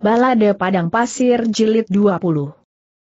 Balade Padang Pasir Jilid 20.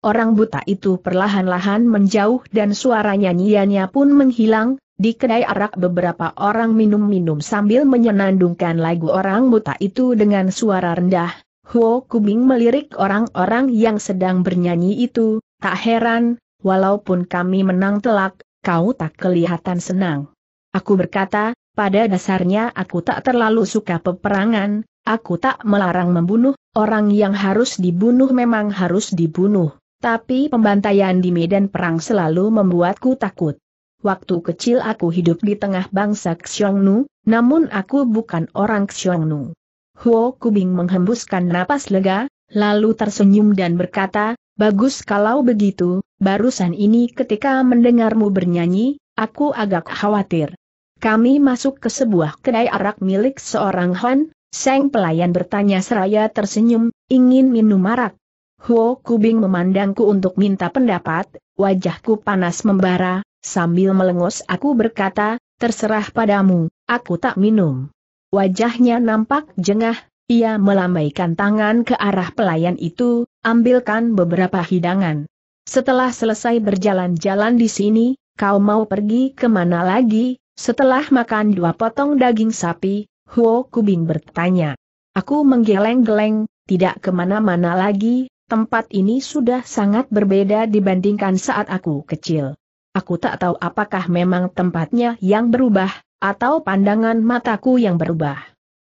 Orang buta itu perlahan-lahan menjauh dan suara nyanyiannya pun menghilang, di kedai arak beberapa orang minum-minum sambil menyenandungkan lagu orang buta itu dengan suara rendah. Huo Kubing melirik orang-orang yang sedang bernyanyi itu, tak heran, walaupun kami menang telak, kau tak kelihatan senang. Aku berkata, pada dasarnya aku tak terlalu suka peperangan, Aku tak melarang membunuh, orang yang harus dibunuh memang harus dibunuh. Tapi pembantaian di medan perang selalu membuatku takut. Waktu kecil aku hidup di tengah bangsa Xiongnu, namun aku bukan orang Xiongnu. Huo Kubing menghembuskan napas lega, lalu tersenyum dan berkata, Bagus kalau begitu, barusan ini ketika mendengarmu bernyanyi, aku agak khawatir. Kami masuk ke sebuah kedai arak milik seorang Han. Seng pelayan bertanya seraya tersenyum, ingin minum marak. Huo Kubing memandangku untuk minta pendapat, wajahku panas membara, sambil melengos aku berkata, terserah padamu, aku tak minum. Wajahnya nampak jengah, ia melambaikan tangan ke arah pelayan itu, ambilkan beberapa hidangan. Setelah selesai berjalan-jalan di sini, kau mau pergi kemana lagi? Setelah makan dua potong daging sapi, Huo Kubin bertanya. Aku menggeleng-geleng, tidak kemana-mana lagi, tempat ini sudah sangat berbeda dibandingkan saat aku kecil. Aku tak tahu apakah memang tempatnya yang berubah, atau pandangan mataku yang berubah.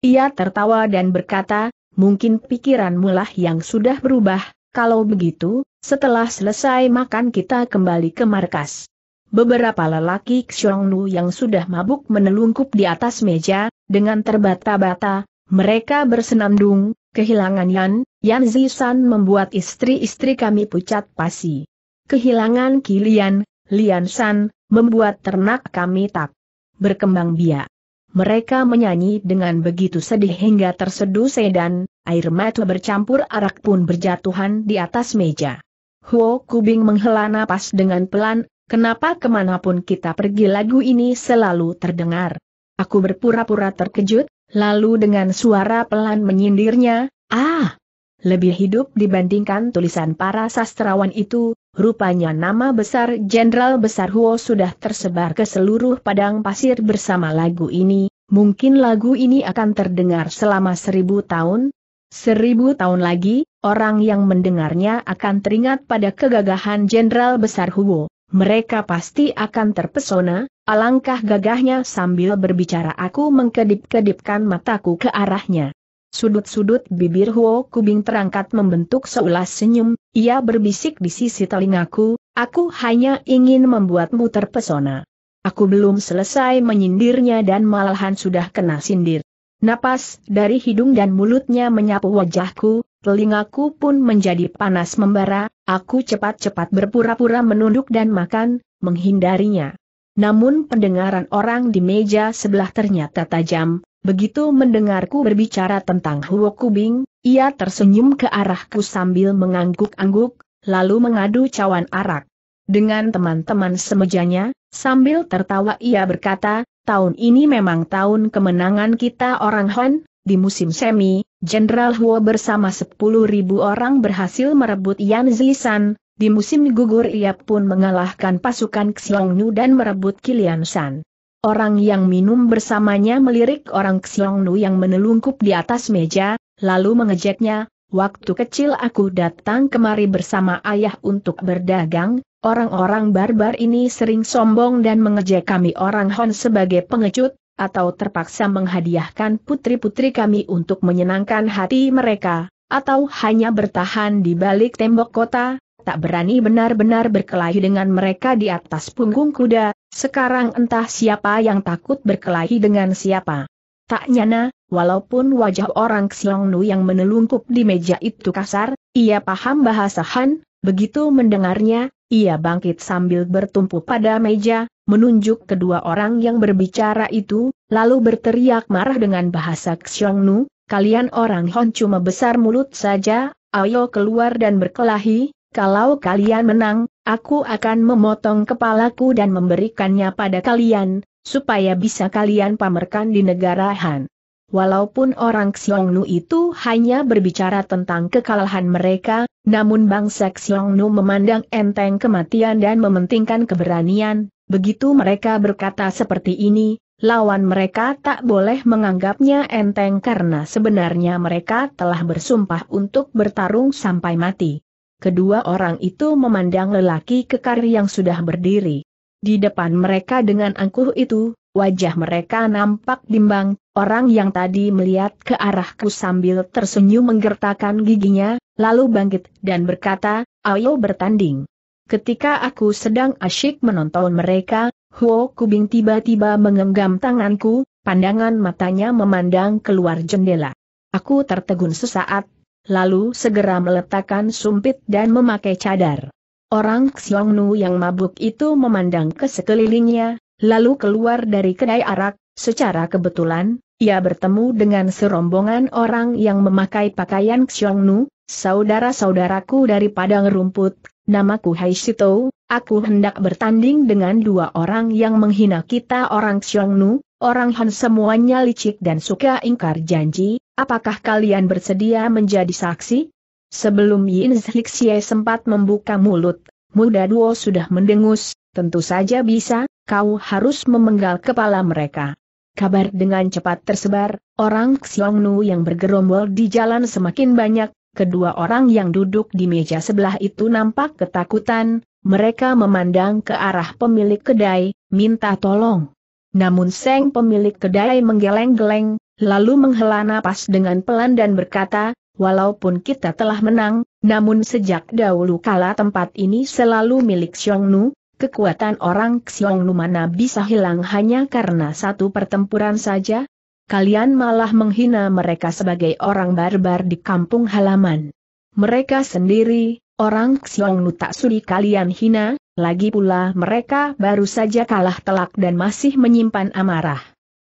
Ia tertawa dan berkata, mungkin pikiranmu lah yang sudah berubah, kalau begitu, setelah selesai makan kita kembali ke markas. Beberapa lelaki Xiongnu yang sudah mabuk menelungkup di atas meja, dengan terbata-bata, mereka bersenandung, kehilangan Yan, Yan Zisan membuat istri-istri kami pucat pasi. Kehilangan Kilian, Lian San, membuat ternak kami tak berkembang biak. Mereka menyanyi dengan begitu sedih hingga terseduh sedan, air mata bercampur arak pun berjatuhan di atas meja. Huo Kubing menghela napas dengan pelan, Kenapa kemanapun kita pergi lagu ini selalu terdengar? Aku berpura-pura terkejut, lalu dengan suara pelan menyindirnya, ah! Lebih hidup dibandingkan tulisan para sastrawan itu, rupanya nama besar Jenderal Besar Huo sudah tersebar ke seluruh padang pasir bersama lagu ini, mungkin lagu ini akan terdengar selama seribu tahun, Seribu tahun lagi, orang yang mendengarnya akan teringat pada kegagahan Jenderal Besar Huo mereka pasti akan terpesona, alangkah gagahnya sambil berbicara aku mengkedip-kedipkan mataku ke arahnya. Sudut-sudut bibir Huo Kubing terangkat membentuk seulas senyum, ia berbisik di sisi telingaku, aku hanya ingin membuatmu terpesona. Aku belum selesai menyindirnya dan malahan sudah kena sindir. Napas dari hidung dan mulutnya menyapu wajahku, telingaku pun menjadi panas membara, aku cepat-cepat berpura-pura menunduk dan makan, menghindarinya. Namun pendengaran orang di meja sebelah ternyata tajam, begitu mendengarku berbicara tentang Huo Kubing, ia tersenyum ke arahku sambil mengangguk-angguk, lalu mengadu cawan arak. Dengan teman-teman semejanya, sambil tertawa ia berkata, tahun ini memang tahun kemenangan kita orang Han, di musim semi, Jenderal Huo bersama 10.000 orang berhasil merebut Yan Zisan, di musim gugur ia pun mengalahkan pasukan Xiongnu dan merebut Kilian San. Orang yang minum bersamanya melirik orang Xiongnu yang menelungkup di atas meja, lalu mengejeknya, Waktu kecil aku datang kemari bersama ayah untuk berdagang, orang-orang barbar ini sering sombong dan mengejek kami orang Hon sebagai pengecut, atau terpaksa menghadiahkan putri-putri kami untuk menyenangkan hati mereka, atau hanya bertahan di balik tembok kota, tak berani benar-benar berkelahi dengan mereka di atas punggung kuda, sekarang entah siapa yang takut berkelahi dengan siapa. Tak nyana, walaupun wajah orang Xiongnu yang menelungkup di meja itu kasar, ia paham bahasa Han, begitu mendengarnya, ia bangkit sambil bertumpu pada meja, menunjuk kedua orang yang berbicara itu, lalu berteriak marah dengan bahasa Xiongnu, kalian orang Hon cuma besar mulut saja, ayo keluar dan berkelahi, kalau kalian menang, aku akan memotong kepalaku dan memberikannya pada kalian, supaya bisa kalian pamerkan di negara Han. Walaupun orang Xiongnu itu hanya berbicara tentang kekalahan mereka, namun bangsa Xiongnu memandang enteng kematian dan mementingkan keberanian, Begitu mereka berkata seperti ini, lawan mereka tak boleh menganggapnya enteng karena sebenarnya mereka telah bersumpah untuk bertarung sampai mati. Kedua orang itu memandang lelaki kekar yang sudah berdiri. Di depan mereka dengan angkuh itu, wajah mereka nampak bimbang, orang yang tadi melihat ke arahku sambil tersenyum menggertakkan giginya, lalu bangkit dan berkata, ayo bertanding. Ketika aku sedang asyik menonton mereka, Huo Kubing tiba-tiba mengenggam tanganku, pandangan matanya memandang keluar jendela. Aku tertegun sesaat, lalu segera meletakkan sumpit dan memakai cadar. Orang Xiongnu yang mabuk itu memandang ke sekelilingnya, lalu keluar dari kedai arak, secara kebetulan, ia bertemu dengan serombongan orang yang memakai pakaian Xiongnu, saudara-saudaraku dari padang rumput, Namaku Hai Haisito, aku hendak bertanding dengan dua orang yang menghina kita orang Xiongnu, orang Han semuanya licik dan suka ingkar janji, apakah kalian bersedia menjadi saksi? Sebelum Yin Zhixie sempat membuka mulut, muda duo sudah mendengus, tentu saja bisa, kau harus memenggal kepala mereka. Kabar dengan cepat tersebar, orang Xiongnu yang bergerombol di jalan semakin banyak, kedua orang yang duduk di meja sebelah itu nampak ketakutan, mereka memandang ke arah pemilik kedai, minta tolong. Namun Seng pemilik kedai menggeleng-geleng, lalu menghela napas dengan pelan dan berkata, walaupun kita telah menang, namun sejak dahulu kala tempat ini selalu milik Nu. kekuatan orang Nu mana bisa hilang hanya karena satu pertempuran saja, kalian malah menghina mereka sebagai orang barbar di kampung halaman. Mereka sendiri, orang Xiongnu tak sudi kalian hina, lagi pula mereka baru saja kalah telak dan masih menyimpan amarah.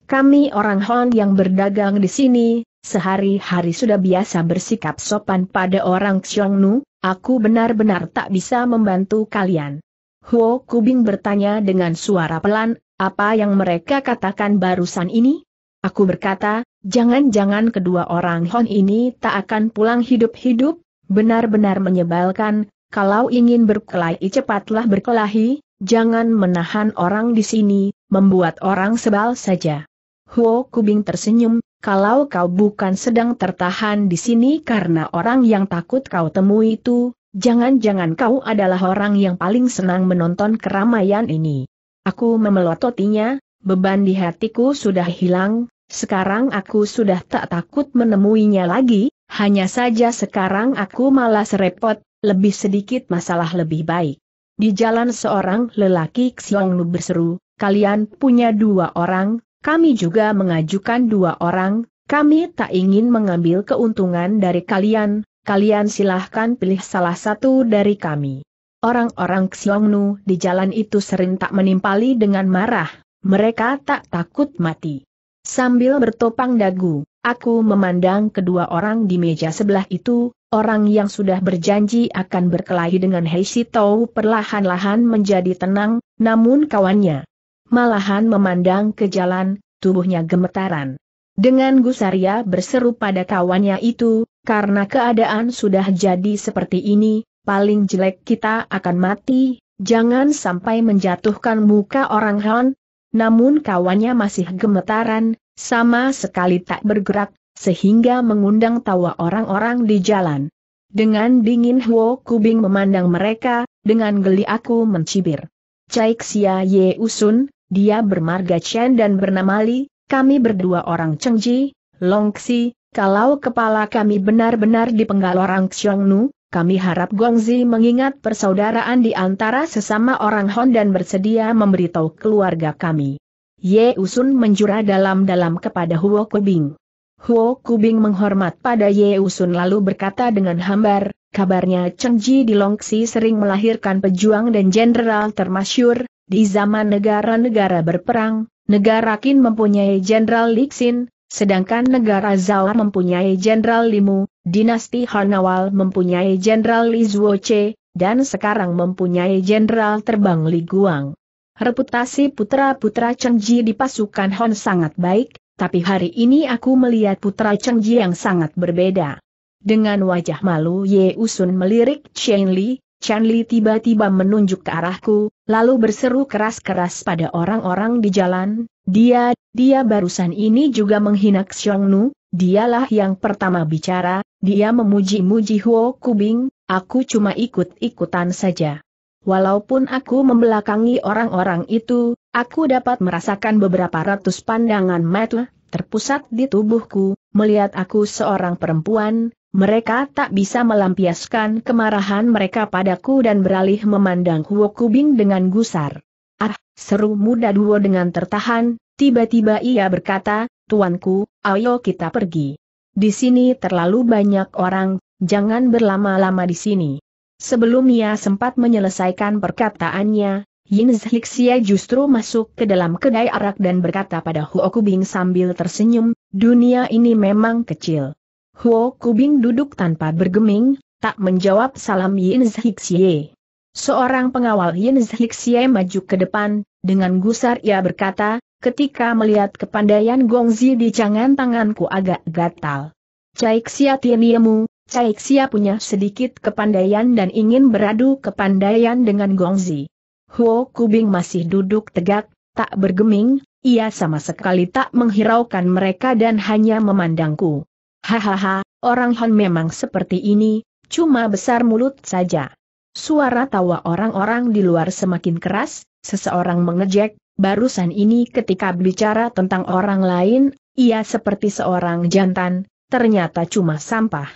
Kami orang Hon yang berdagang di sini, sehari-hari sudah biasa bersikap sopan pada orang Xiongnu, aku benar-benar tak bisa membantu kalian. Huo Kubing bertanya dengan suara pelan, apa yang mereka katakan barusan ini? Aku berkata, jangan-jangan kedua orang Hon ini tak akan pulang hidup-hidup, benar-benar menyebalkan, kalau ingin berkelahi cepatlah berkelahi, jangan menahan orang di sini, membuat orang sebal saja. Huo Kubing tersenyum, kalau kau bukan sedang tertahan di sini karena orang yang takut kau temui itu, jangan-jangan kau adalah orang yang paling senang menonton keramaian ini. Aku memelototinya, beban di hatiku sudah hilang, sekarang aku sudah tak takut menemuinya lagi, hanya saja sekarang aku malas repot, lebih sedikit masalah lebih baik. Di jalan seorang lelaki Xiong Lu berseru, kalian punya dua orang, kami juga mengajukan dua orang, kami tak ingin mengambil keuntungan dari kalian, kalian silahkan pilih salah satu dari kami. Orang-orang Xiong Nu di jalan itu sering tak menimpali dengan marah, mereka tak takut mati. Sambil bertopang dagu, aku memandang kedua orang di meja sebelah itu, orang yang sudah berjanji akan berkelahi dengan Heishi perlahan-lahan menjadi tenang, namun kawannya malahan memandang ke jalan, tubuhnya gemetaran. Dengan Gusaria berseru pada kawannya itu, karena keadaan sudah jadi seperti ini, paling jelek kita akan mati, jangan sampai menjatuhkan muka orang Han, namun kawannya masih gemetaran, sama sekali tak bergerak, sehingga mengundang tawa orang-orang di jalan. Dengan dingin Huo Kubing memandang mereka, dengan geli aku mencibir. Cai Xia Ye Usun, dia bermarga Chen dan bernama Li, kami berdua orang Chengji, Longxi, kalau kepala kami benar-benar dipenggal orang Xiongnu, kami harap Guangzi mengingat persaudaraan di antara sesama orang Hon dan bersedia memberitahu keluarga kami. Ye Usun menjura dalam-dalam kepada Huo Kubing. Huo Kubing menghormat pada Ye Usun lalu berkata dengan hambar, kabarnya Cheng Ji di Longxi sering melahirkan pejuang dan jenderal termasyur, di zaman negara-negara berperang, negara Qin mempunyai jenderal Li Xin, Sedangkan negara Zhao mempunyai Jenderal Limu, dinasti Hanawal mempunyai Jenderal Li Zuoche, dan sekarang mempunyai Jenderal Terbang Li Guang. Reputasi putra-putra Cheng Ji di pasukan Hon sangat baik, tapi hari ini aku melihat putra Cheng Ji yang sangat berbeda. Dengan wajah malu Ye Usun melirik Chen Li, Chanli tiba-tiba menunjuk ke arahku, lalu berseru keras-keras pada orang-orang di jalan, dia, dia barusan ini juga menghina Xiong Nu, dialah yang pertama bicara, dia memuji-muji Huo Kubing, aku cuma ikut-ikutan saja. Walaupun aku membelakangi orang-orang itu, aku dapat merasakan beberapa ratus pandangan mata terpusat di tubuhku, melihat aku seorang perempuan, mereka tak bisa melampiaskan kemarahan mereka padaku dan beralih memandang Huo Kubing dengan gusar. Ah, seru muda duo dengan tertahan, tiba-tiba ia berkata, Tuanku, ayo kita pergi. Di sini terlalu banyak orang, jangan berlama-lama di sini. Sebelum ia sempat menyelesaikan perkataannya, Yin Zhixia justru masuk ke dalam kedai arak dan berkata pada Huo Kubing sambil tersenyum, dunia ini memang kecil. Huo Kubing duduk tanpa bergeming, tak menjawab salam Yin Zhixie. Seorang pengawal Yin Zhixie maju ke depan, dengan gusar ia berkata, ketika melihat kepandaian Gongzi di cangan tanganku agak gatal. Caixia Cai Caixia punya sedikit kepandaian dan ingin beradu kepandaian dengan Gongzi. Huo Kubing masih duduk tegak, tak bergeming, ia sama sekali tak menghiraukan mereka dan hanya memandangku. Hahaha, orang Hon memang seperti ini, cuma besar mulut saja. Suara tawa orang-orang di luar semakin keras, seseorang mengejek, barusan ini ketika bicara tentang orang lain, ia seperti seorang jantan, ternyata cuma sampah.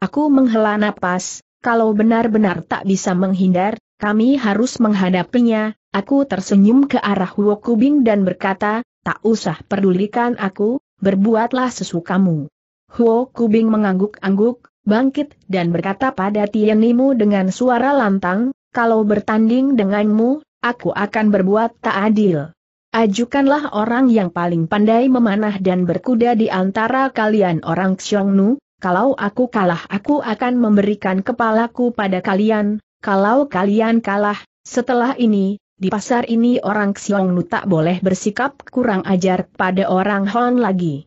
Aku menghela napas, kalau benar-benar tak bisa menghindar, kami harus menghadapinya, aku tersenyum ke arah Huo Kubing dan berkata, tak usah pedulikan aku, berbuatlah sesukamu. Huo Kubing mengangguk-angguk, bangkit dan berkata pada Tianimu dengan suara lantang, kalau bertanding denganmu, aku akan berbuat tak adil. Ajukanlah orang yang paling pandai memanah dan berkuda di antara kalian orang Xiongnu, kalau aku kalah aku akan memberikan kepalaku pada kalian, kalau kalian kalah, setelah ini, di pasar ini orang Xiongnu tak boleh bersikap kurang ajar pada orang Hon lagi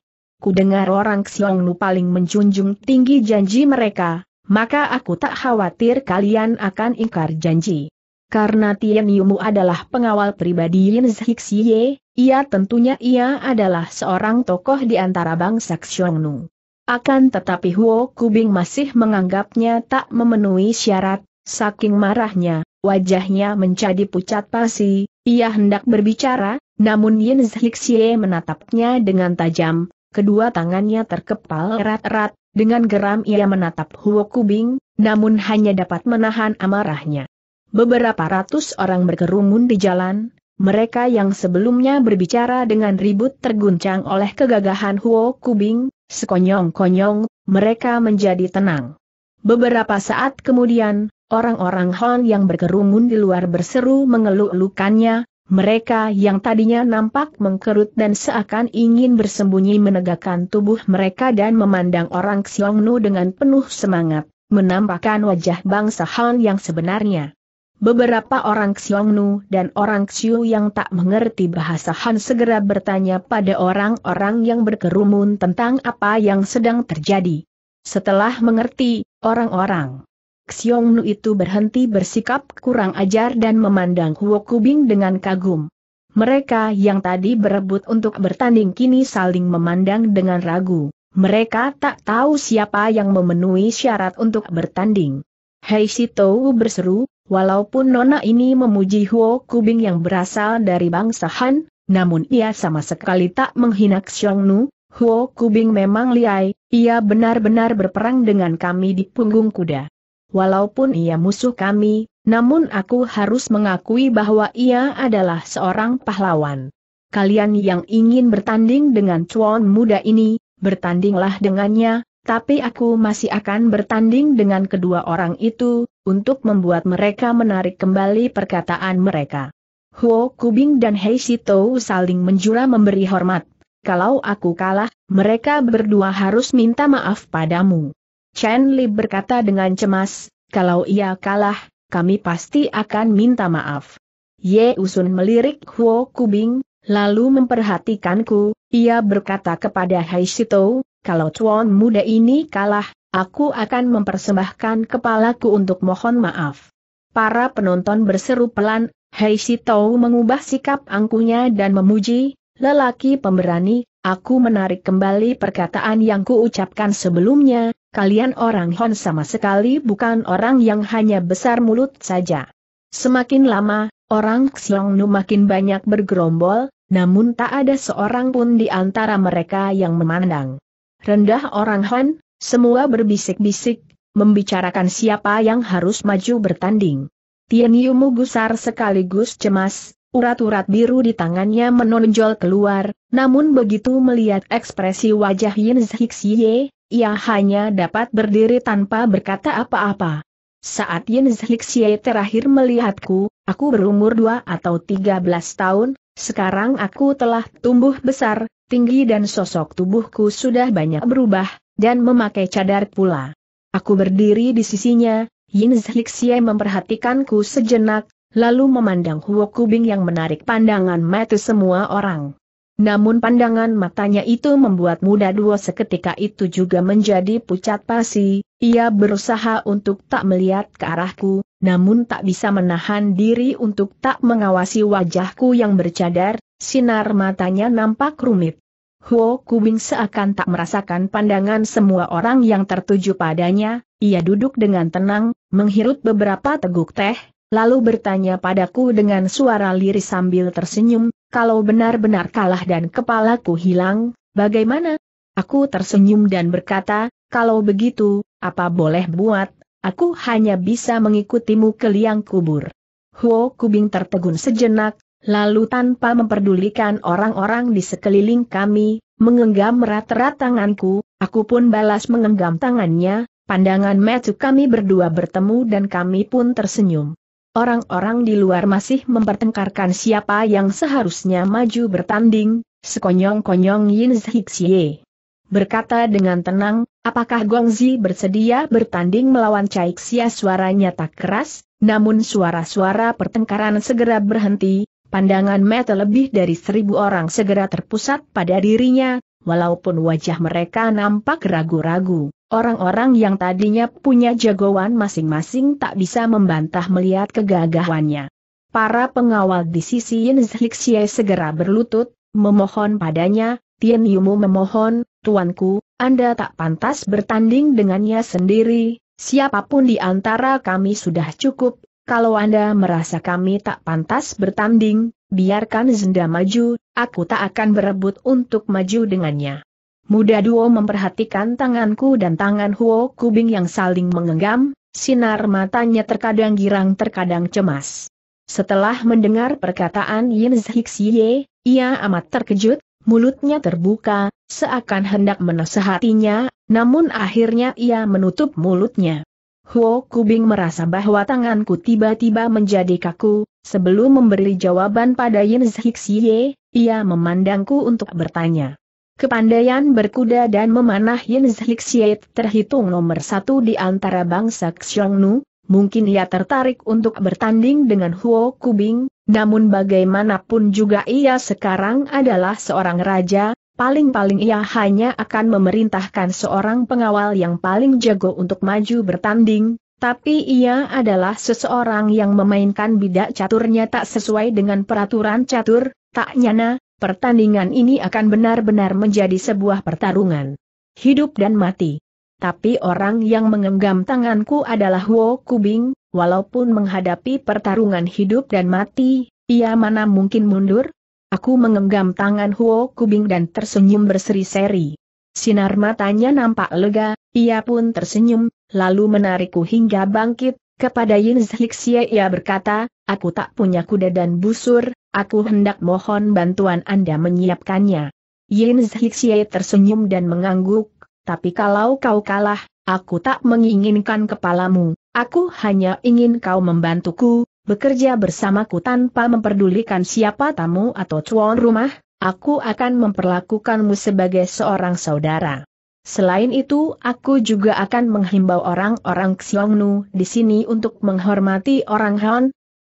dengar orang Xiongnu paling menjunjung tinggi janji mereka, maka aku tak khawatir kalian akan ingkar janji. Karena Tian Yumu adalah pengawal pribadi Yin Zhixie, ia tentunya ia adalah seorang tokoh di antara bangsa Xiongnu. Akan tetapi Huo Kubing masih menganggapnya tak memenuhi syarat, saking marahnya, wajahnya menjadi pucat pasi, ia hendak berbicara, namun Yin Zhixie menatapnya dengan tajam, kedua tangannya terkepal erat-erat, dengan geram ia menatap Huo Kubing, namun hanya dapat menahan amarahnya. Beberapa ratus orang berkerumun di jalan, mereka yang sebelumnya berbicara dengan ribut terguncang oleh kegagahan Huo Kubing, sekonyong-konyong, mereka menjadi tenang. Beberapa saat kemudian, orang-orang Hon yang berkerumun di luar berseru mengeluh elukannya mereka yang tadinya nampak mengkerut dan seakan ingin bersembunyi menegakkan tubuh mereka dan memandang orang Xiongnu dengan penuh semangat, menampakkan wajah bangsa Han yang sebenarnya. Beberapa orang Xiongnu dan orang Xiu yang tak mengerti bahasa Han segera bertanya pada orang-orang yang berkerumun tentang apa yang sedang terjadi. Setelah mengerti, orang-orang Xiong Nu itu berhenti bersikap kurang ajar dan memandang Huo Kubing dengan kagum. Mereka yang tadi berebut untuk bertanding kini saling memandang dengan ragu. Mereka tak tahu siapa yang memenuhi syarat untuk bertanding. Hei Sitou berseru, walaupun Nona ini memuji Huo Kubing yang berasal dari bangsa Han, namun ia sama sekali tak menghina Xiong Nu. Huo Kubing memang liai, ia benar-benar berperang dengan kami di punggung kuda walaupun ia musuh kami, namun aku harus mengakui bahwa ia adalah seorang pahlawan. Kalian yang ingin bertanding dengan cuan muda ini, bertandinglah dengannya, tapi aku masih akan bertanding dengan kedua orang itu, untuk membuat mereka menarik kembali perkataan mereka. Huo Kubing dan Hei Sito saling menjura memberi hormat. Kalau aku kalah, mereka berdua harus minta maaf padamu. Chen Li berkata dengan cemas, kalau ia kalah, kami pasti akan minta maaf. Ye Usun melirik Huo Kubing, lalu memperhatikanku, ia berkata kepada Hai Shito, kalau Chuan muda ini kalah, aku akan mempersembahkan kepalaku untuk mohon maaf. Para penonton berseru pelan, Hai Shito mengubah sikap angkunya dan memuji, lelaki pemberani, aku menarik kembali perkataan yang kuucapkan sebelumnya, kalian orang Hon sama sekali bukan orang yang hanya besar mulut saja. Semakin lama, orang Xiong Nu makin banyak bergerombol, namun tak ada seorang pun di antara mereka yang memandang. Rendah orang Hon, semua berbisik-bisik, membicarakan siapa yang harus maju bertanding. Tian Yu gusar sekaligus cemas, urat-urat biru di tangannya menonjol keluar, namun begitu melihat ekspresi wajah Yin Zhixie, ia hanya dapat berdiri tanpa berkata apa-apa. Saat Yin Zhixie terakhir melihatku, aku berumur dua atau tiga belas tahun, sekarang aku telah tumbuh besar, tinggi dan sosok tubuhku sudah banyak berubah, dan memakai cadar pula. Aku berdiri di sisinya, Yin Zhixie memperhatikanku sejenak, lalu memandang Huo Kubing yang menarik pandangan mata semua orang. Namun pandangan matanya itu membuat muda dua seketika itu juga menjadi pucat pasi, ia berusaha untuk tak melihat ke arahku, namun tak bisa menahan diri untuk tak mengawasi wajahku yang bercadar, sinar matanya nampak rumit. Huo Kubing seakan tak merasakan pandangan semua orang yang tertuju padanya, ia duduk dengan tenang, menghirup beberapa teguk teh, lalu bertanya padaku dengan suara lirih sambil tersenyum, kalau benar-benar kalah dan kepalaku hilang, bagaimana? Aku tersenyum dan berkata, kalau begitu, apa boleh buat, aku hanya bisa mengikutimu ke liang kubur. Huo Kubing tertegun sejenak, lalu tanpa memperdulikan orang-orang di sekeliling kami, mengenggam rat-rat tanganku, aku pun balas mengenggam tangannya, pandangan metu kami berdua bertemu dan kami pun tersenyum. Orang-orang di luar masih mempertengkarkan siapa yang seharusnya maju bertanding, sekonyong-konyong Yin Zhixie. Berkata dengan tenang, apakah Gongzi bersedia bertanding melawan Cai Xia suaranya tak keras, namun suara-suara pertengkaran segera berhenti, pandangan mata lebih dari seribu orang segera terpusat pada dirinya, walaupun wajah mereka nampak ragu-ragu. Orang-orang yang tadinya punya jagoan masing-masing tak bisa membantah melihat kegagahannya. Para pengawal di sisi Yin Zhixie segera berlutut, memohon padanya, Tian Yumu memohon, Tuanku, Anda tak pantas bertanding dengannya sendiri, siapapun di antara kami sudah cukup, kalau Anda merasa kami tak pantas bertanding, biarkan Zenda maju, aku tak akan berebut untuk maju dengannya. Muda Duo memperhatikan tanganku dan tangan Huo Kubing yang saling mengenggam, sinar matanya terkadang girang terkadang cemas. Setelah mendengar perkataan Yin Zhixie, ia amat terkejut, mulutnya terbuka, seakan hendak menasehatinya, namun akhirnya ia menutup mulutnya. Huo Kubing merasa bahwa tanganku tiba-tiba menjadi kaku, sebelum memberi jawaban pada Yin Zhixie, ia memandangku untuk bertanya. Kepandaian berkuda dan memanah Yin Zhlixiet terhitung nomor satu di antara bangsa Xiongnu, mungkin ia tertarik untuk bertanding dengan Huo Kubing, namun bagaimanapun juga ia sekarang adalah seorang raja, paling-paling ia hanya akan memerintahkan seorang pengawal yang paling jago untuk maju bertanding, tapi ia adalah seseorang yang memainkan bidak caturnya tak sesuai dengan peraturan catur, tak nyana, pertandingan ini akan benar-benar menjadi sebuah pertarungan. Hidup dan mati. Tapi orang yang mengenggam tanganku adalah Huo Kubing, walaupun menghadapi pertarungan hidup dan mati, ia mana mungkin mundur? Aku mengenggam tangan Huo Kubing dan tersenyum berseri-seri. Sinar matanya nampak lega, ia pun tersenyum, lalu menarikku hingga bangkit, kepada Yin Zhixie ia berkata, aku tak punya kuda dan busur, Aku hendak mohon bantuan Anda menyiapkannya. Yin Zhixie tersenyum dan mengangguk, tapi kalau kau kalah, aku tak menginginkan kepalamu, aku hanya ingin kau membantuku, bekerja bersamaku tanpa memperdulikan siapa tamu atau tuan rumah, aku akan memperlakukanmu sebagai seorang saudara. Selain itu, aku juga akan menghimbau orang-orang Xiongnu di sini untuk menghormati orang Han,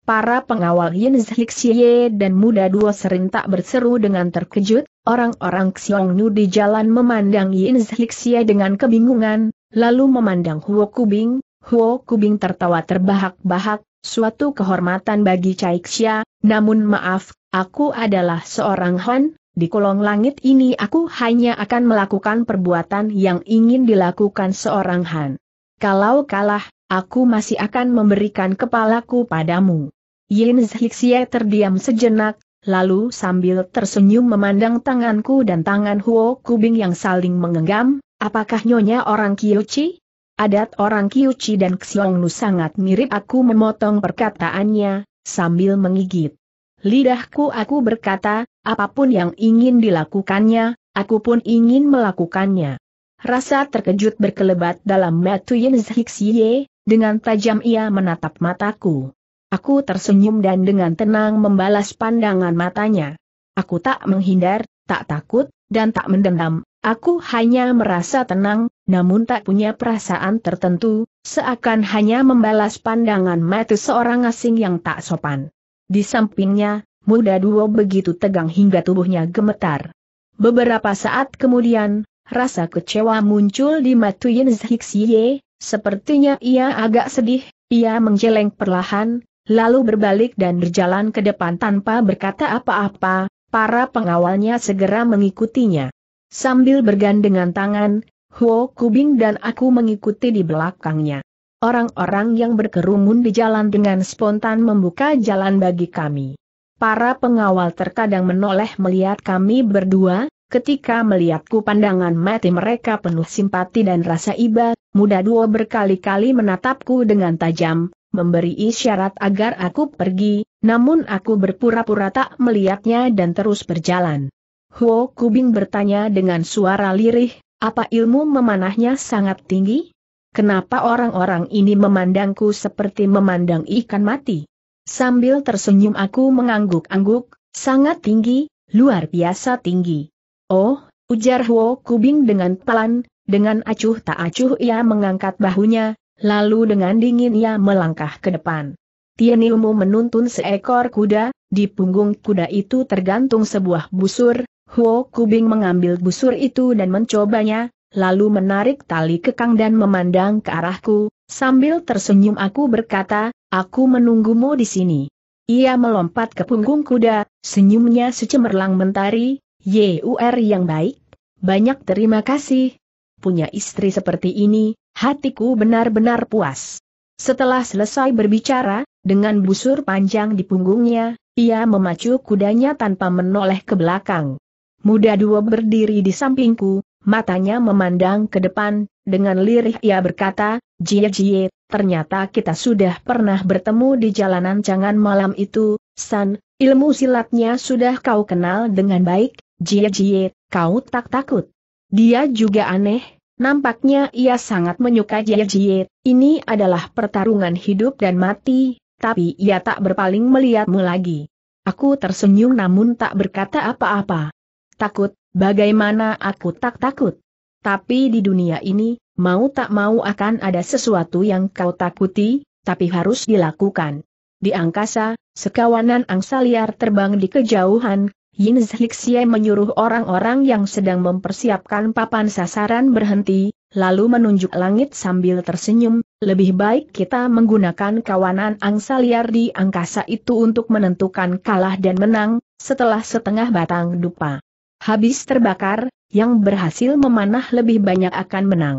Para pengawal Yin Zhixie dan muda dua serentak berseru dengan terkejut, orang-orang Xiong Nu di jalan memandang Yin Zhixie dengan kebingungan, lalu memandang Huo Kubing, Huo Kubing tertawa terbahak-bahak, suatu kehormatan bagi Cai Xia, namun maaf, aku adalah seorang Han, di kolong langit ini aku hanya akan melakukan perbuatan yang ingin dilakukan seorang Han. Kalau kalah, aku masih akan memberikan kepalaku padamu. Yin Zhixie terdiam sejenak, lalu sambil tersenyum memandang tanganku dan tangan Huo Kubing yang saling mengenggam, apakah nyonya orang Kiyuchi? Adat orang Kiyuchi dan Xiongnu sangat mirip aku memotong perkataannya, sambil mengigit. Lidahku aku berkata, apapun yang ingin dilakukannya, aku pun ingin melakukannya. Rasa terkejut berkelebat dalam Yin Zhixie, dengan tajam ia menatap mataku. Aku tersenyum dan dengan tenang membalas pandangan matanya. Aku tak menghindar, tak takut, dan tak mendendam, aku hanya merasa tenang, namun tak punya perasaan tertentu, seakan hanya membalas pandangan mata seorang asing yang tak sopan. Di sampingnya, muda duo begitu tegang hingga tubuhnya gemetar. Beberapa saat kemudian, rasa kecewa muncul di mata Yin Zhixie, Sepertinya ia agak sedih, ia menjeleng perlahan, lalu berbalik dan berjalan ke depan tanpa berkata apa-apa, para pengawalnya segera mengikutinya. Sambil bergandengan tangan, Huo Kubing dan aku mengikuti di belakangnya. Orang-orang yang berkerumun di jalan dengan spontan membuka jalan bagi kami. Para pengawal terkadang menoleh melihat kami berdua, ketika melihatku pandangan mati mereka penuh simpati dan rasa iba, Muda duo berkali-kali menatapku dengan tajam, memberi isyarat agar aku pergi, namun aku berpura-pura tak melihatnya dan terus berjalan. Huo Kubing bertanya dengan suara lirih, apa ilmu memanahnya sangat tinggi? Kenapa orang-orang ini memandangku seperti memandang ikan mati? Sambil tersenyum aku mengangguk-angguk, sangat tinggi, luar biasa tinggi. Oh, ujar Huo Kubing dengan pelan, dengan acuh tak acuh ia mengangkat bahunya, lalu dengan dingin ia melangkah ke depan. Tieniumu menuntun seekor kuda, di punggung kuda itu tergantung sebuah busur, Huo Kubing mengambil busur itu dan mencobanya, lalu menarik tali kekang dan memandang ke arahku, sambil tersenyum aku berkata, aku menunggumu di sini. Ia melompat ke punggung kuda, senyumnya secemerlang mentari, Yur yang baik, banyak terima kasih, punya istri seperti ini, hatiku benar-benar puas. Setelah selesai berbicara, dengan busur panjang di punggungnya, ia memacu kudanya tanpa menoleh ke belakang. Muda dua berdiri di sampingku, matanya memandang ke depan, dengan lirih ia berkata, Jie Jie, ternyata kita sudah pernah bertemu di jalanan jangan malam itu, San, ilmu silatnya sudah kau kenal dengan baik, Jie Jie, kau tak takut. Dia juga aneh, Nampaknya ia sangat menyukai Jie ini adalah pertarungan hidup dan mati, tapi ia tak berpaling melihatmu lagi. Aku tersenyum namun tak berkata apa-apa. Takut, bagaimana aku tak takut? Tapi di dunia ini, mau tak mau akan ada sesuatu yang kau takuti, tapi harus dilakukan. Di angkasa, sekawanan angsa liar terbang di kejauhan, Yin Zhixie menyuruh orang-orang yang sedang mempersiapkan papan sasaran berhenti, lalu menunjuk langit sambil tersenyum, lebih baik kita menggunakan kawanan angsa liar di angkasa itu untuk menentukan kalah dan menang, setelah setengah batang dupa. Habis terbakar, yang berhasil memanah lebih banyak akan menang.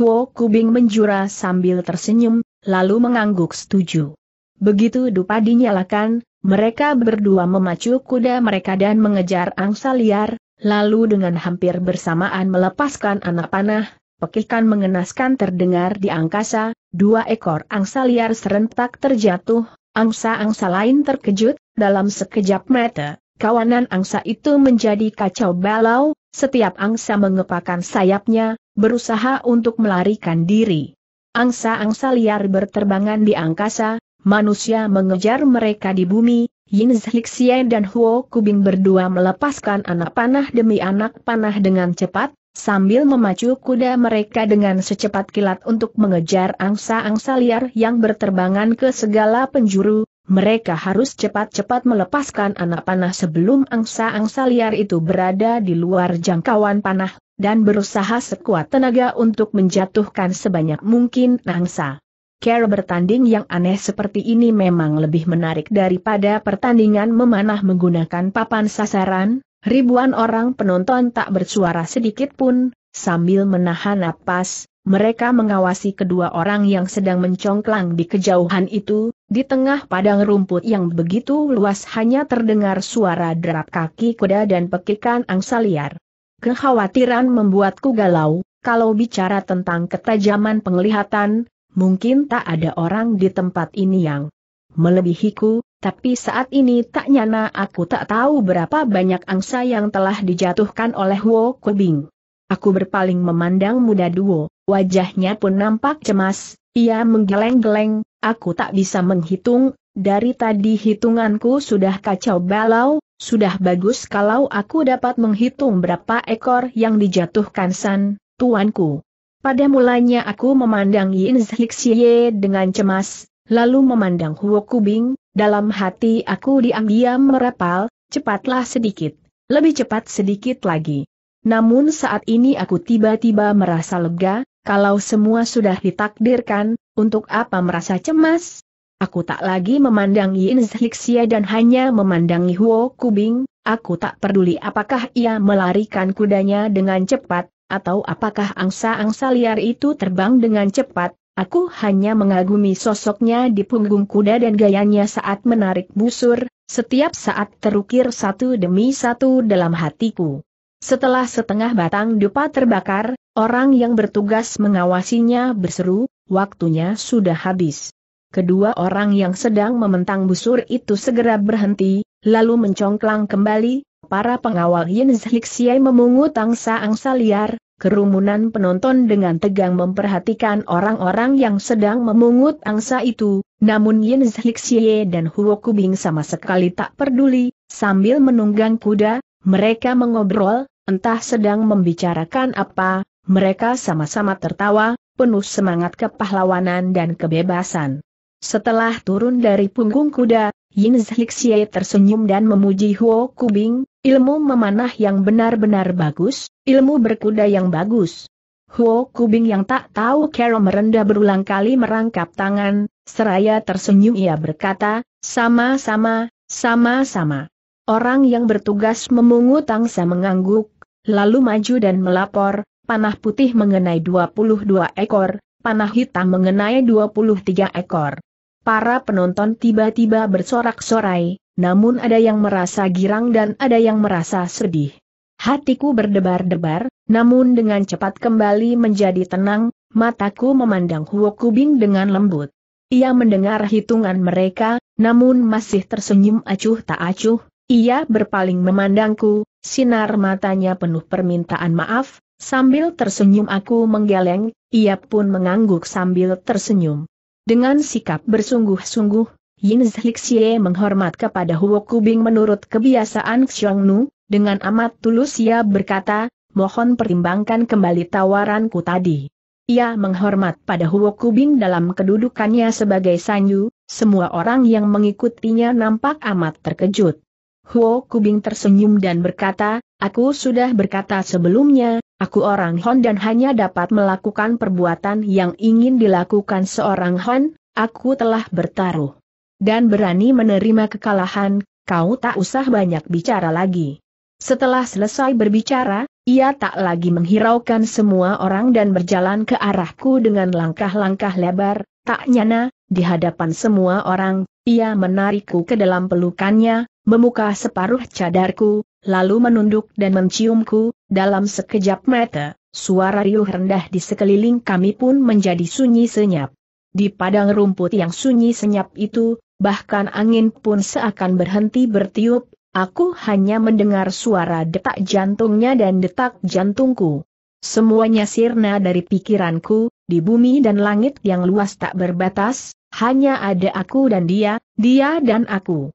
Huo Kubing menjura sambil tersenyum, lalu mengangguk setuju. Begitu dupa dinyalakan, mereka berdua memacu kuda mereka dan mengejar angsa liar, lalu dengan hampir bersamaan melepaskan anak panah, pekikan mengenaskan terdengar di angkasa, dua ekor angsa liar serentak terjatuh, angsa-angsa lain terkejut, dalam sekejap mata, kawanan angsa itu menjadi kacau balau, setiap angsa mengepakkan sayapnya, berusaha untuk melarikan diri. Angsa-angsa liar berterbangan di angkasa, manusia mengejar mereka di bumi, Yin Zhixie dan Huo Kubing berdua melepaskan anak panah demi anak panah dengan cepat, sambil memacu kuda mereka dengan secepat kilat untuk mengejar angsa-angsa liar yang berterbangan ke segala penjuru, mereka harus cepat-cepat melepaskan anak panah sebelum angsa-angsa liar itu berada di luar jangkauan panah, dan berusaha sekuat tenaga untuk menjatuhkan sebanyak mungkin angsa. Cara bertanding yang aneh seperti ini memang lebih menarik daripada pertandingan memanah menggunakan papan sasaran, ribuan orang penonton tak bersuara sedikit pun, sambil menahan napas, mereka mengawasi kedua orang yang sedang mencongklang di kejauhan itu, di tengah padang rumput yang begitu luas hanya terdengar suara derap kaki kuda dan pekikan angsa liar. Kekhawatiran membuatku galau, kalau bicara tentang ketajaman penglihatan, mungkin tak ada orang di tempat ini yang melebihiku, tapi saat ini tak nyana aku tak tahu berapa banyak angsa yang telah dijatuhkan oleh Wo Kubing. Aku berpaling memandang muda duo, wajahnya pun nampak cemas, ia menggeleng-geleng, aku tak bisa menghitung, dari tadi hitunganku sudah kacau balau, sudah bagus kalau aku dapat menghitung berapa ekor yang dijatuhkan San, tuanku. Pada mulanya aku memandang Yin Zhixie dengan cemas, lalu memandang Huo Kubing, dalam hati aku diam-diam merapal, cepatlah sedikit, lebih cepat sedikit lagi. Namun saat ini aku tiba-tiba merasa lega, kalau semua sudah ditakdirkan, untuk apa merasa cemas? Aku tak lagi memandang Yin Zhixie dan hanya memandangi Huo Kubing, aku tak peduli apakah ia melarikan kudanya dengan cepat, atau apakah angsa-angsa liar itu terbang dengan cepat, aku hanya mengagumi sosoknya di punggung kuda dan gayanya saat menarik busur, setiap saat terukir satu demi satu dalam hatiku. Setelah setengah batang dupa terbakar, orang yang bertugas mengawasinya berseru, waktunya sudah habis. Kedua orang yang sedang mementang busur itu segera berhenti, lalu mencongklang kembali, para pengawal Yin Zhixiai memungut angsa-angsa liar, kerumunan penonton dengan tegang memperhatikan orang-orang yang sedang memungut angsa itu, namun Yin Zhixiai dan Huo Kubing sama sekali tak peduli, sambil menunggang kuda, mereka mengobrol, entah sedang membicarakan apa, mereka sama-sama tertawa, penuh semangat kepahlawanan dan kebebasan. Setelah turun dari punggung kuda, Yin Zhixie tersenyum dan memuji Huo Kubing, ilmu memanah yang benar-benar bagus, ilmu berkuda yang bagus. Huo Kubing yang tak tahu Carol merendah berulang kali merangkap tangan, seraya tersenyum ia berkata, sama-sama, sama-sama. Orang yang bertugas memungut tangsa mengangguk, lalu maju dan melapor, panah putih mengenai 22 ekor, panah hitam mengenai 23 ekor. Para penonton tiba-tiba bersorak-sorai, namun ada yang merasa girang dan ada yang merasa sedih. Hatiku berdebar-debar, namun dengan cepat kembali menjadi tenang, mataku memandang Huo Kubing dengan lembut. Ia mendengar hitungan mereka, namun masih tersenyum acuh tak acuh, ia berpaling memandangku, sinar matanya penuh permintaan maaf, sambil tersenyum aku menggeleng, ia pun mengangguk sambil tersenyum. Dengan sikap bersungguh-sungguh, Yin Zhixie menghormat kepada Huo Kubing menurut kebiasaan Xiangnu, dengan amat tulus ia berkata, mohon pertimbangkan kembali tawaranku tadi. Ia menghormat pada Huo Kubing dalam kedudukannya sebagai Sanyu, semua orang yang mengikutinya nampak amat terkejut. Huo Kubing tersenyum dan berkata, aku sudah berkata sebelumnya, aku orang Hon dan hanya dapat melakukan perbuatan yang ingin dilakukan seorang Hon, aku telah bertaruh. Dan berani menerima kekalahan, kau tak usah banyak bicara lagi. Setelah selesai berbicara, ia tak lagi menghiraukan semua orang dan berjalan ke arahku dengan langkah-langkah lebar, tak nyana, di hadapan semua orang, ia menarikku ke dalam pelukannya, memuka separuh cadarku, lalu menunduk dan menciumku, dalam sekejap mata, suara riuh rendah di sekeliling kami pun menjadi sunyi senyap. Di padang rumput yang sunyi senyap itu, bahkan angin pun seakan berhenti bertiup, aku hanya mendengar suara detak jantungnya dan detak jantungku. Semuanya sirna dari pikiranku, di bumi dan langit yang luas tak berbatas, hanya ada aku dan dia, dia dan aku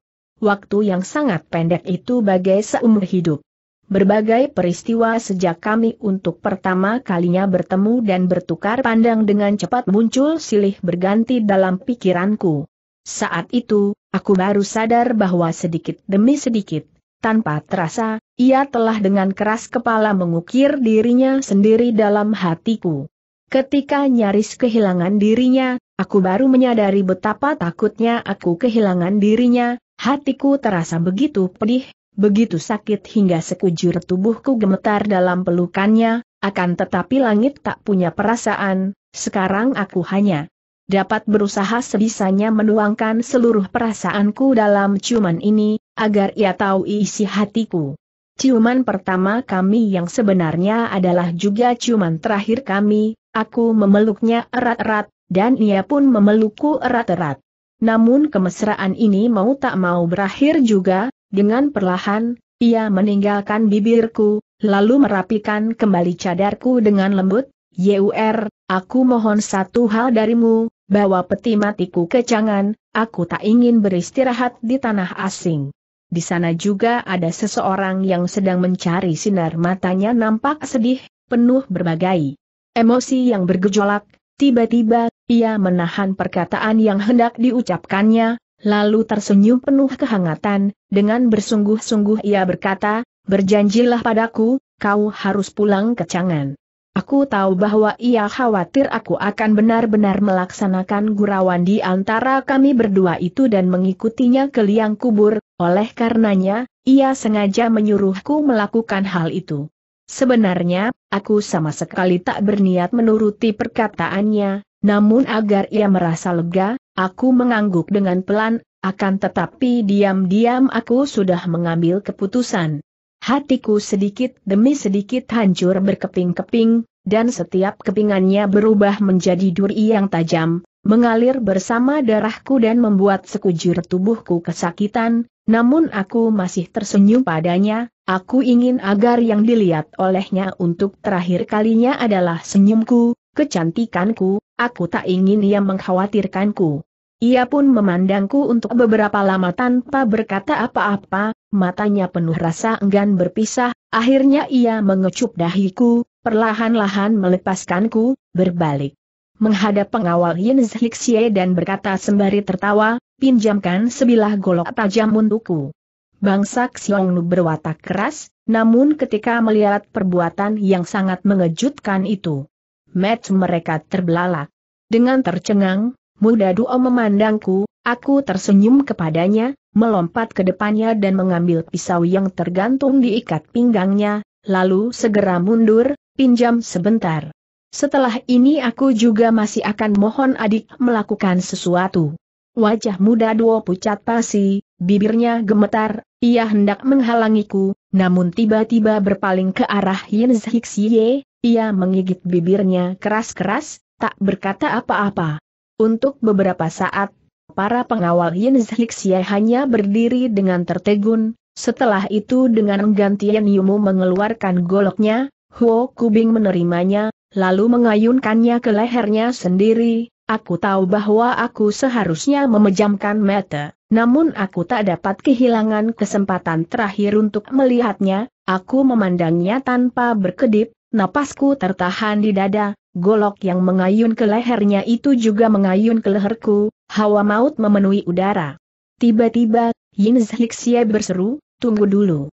waktu yang sangat pendek itu bagai seumur hidup. Berbagai peristiwa sejak kami untuk pertama kalinya bertemu dan bertukar pandang dengan cepat muncul silih berganti dalam pikiranku. Saat itu, aku baru sadar bahwa sedikit demi sedikit, tanpa terasa, ia telah dengan keras kepala mengukir dirinya sendiri dalam hatiku. Ketika nyaris kehilangan dirinya, aku baru menyadari betapa takutnya aku kehilangan dirinya, Hatiku terasa begitu pedih, begitu sakit hingga sekujur tubuhku gemetar dalam pelukannya, akan tetapi langit tak punya perasaan, sekarang aku hanya dapat berusaha sebisanya menuangkan seluruh perasaanku dalam ciuman ini, agar ia tahu isi hatiku. Ciuman pertama kami yang sebenarnya adalah juga ciuman terakhir kami, aku memeluknya erat-erat, dan ia pun memelukku erat-erat. Namun kemesraan ini mau tak mau berakhir juga, dengan perlahan, ia meninggalkan bibirku, lalu merapikan kembali cadarku dengan lembut, Yur, aku mohon satu hal darimu, bawa peti matiku ke Cangan, aku tak ingin beristirahat di tanah asing. Di sana juga ada seseorang yang sedang mencari sinar matanya nampak sedih, penuh berbagai emosi yang bergejolak, Tiba-tiba, ia menahan perkataan yang hendak diucapkannya, lalu tersenyum penuh kehangatan, dengan bersungguh-sungguh ia berkata, berjanjilah padaku, kau harus pulang ke Cangan. Aku tahu bahwa ia khawatir aku akan benar-benar melaksanakan gurauan di antara kami berdua itu dan mengikutinya ke liang kubur, oleh karenanya, ia sengaja menyuruhku melakukan hal itu. Sebenarnya, aku sama sekali tak berniat menuruti perkataannya, namun agar ia merasa lega, aku mengangguk dengan pelan, akan tetapi diam-diam aku sudah mengambil keputusan. Hatiku sedikit demi sedikit hancur berkeping-keping, dan setiap kepingannya berubah menjadi duri yang tajam, mengalir bersama darahku dan membuat sekujur tubuhku kesakitan, namun aku masih tersenyum padanya, aku ingin agar yang dilihat olehnya untuk terakhir kalinya adalah senyumku, kecantikanku, aku tak ingin ia mengkhawatirkanku. Ia pun memandangku untuk beberapa lama tanpa berkata apa-apa, matanya penuh rasa enggan berpisah, akhirnya ia mengecup dahiku, perlahan-lahan melepaskanku, berbalik menghadap pengawal Yin Zhixie dan berkata sembari tertawa, pinjamkan sebilah golok tajam untukku. Bangsa Xiongnu berwatak keras, namun ketika melihat perbuatan yang sangat mengejutkan itu, match mereka terbelalak. Dengan tercengang, muda duo memandangku, aku tersenyum kepadanya, melompat ke depannya dan mengambil pisau yang tergantung diikat pinggangnya, lalu segera mundur, pinjam sebentar. Setelah ini aku juga masih akan mohon adik melakukan sesuatu. Wajah muda duo pucat pasi, bibirnya gemetar, ia hendak menghalangiku, namun tiba-tiba berpaling ke arah Yin Zhixie, ia menggigit bibirnya keras-keras, tak berkata apa-apa. Untuk beberapa saat, para pengawal Yin Zhixie hanya berdiri dengan tertegun, setelah itu dengan gantian Yumu mengeluarkan goloknya, Huo Kubing menerimanya, lalu mengayunkannya ke lehernya sendiri, aku tahu bahwa aku seharusnya memejamkan mata, namun aku tak dapat kehilangan kesempatan terakhir untuk melihatnya, aku memandangnya tanpa berkedip, napasku tertahan di dada, golok yang mengayun ke lehernya itu juga mengayun ke leherku, hawa maut memenuhi udara. Tiba-tiba, Yin Zhixie berseru, tunggu dulu.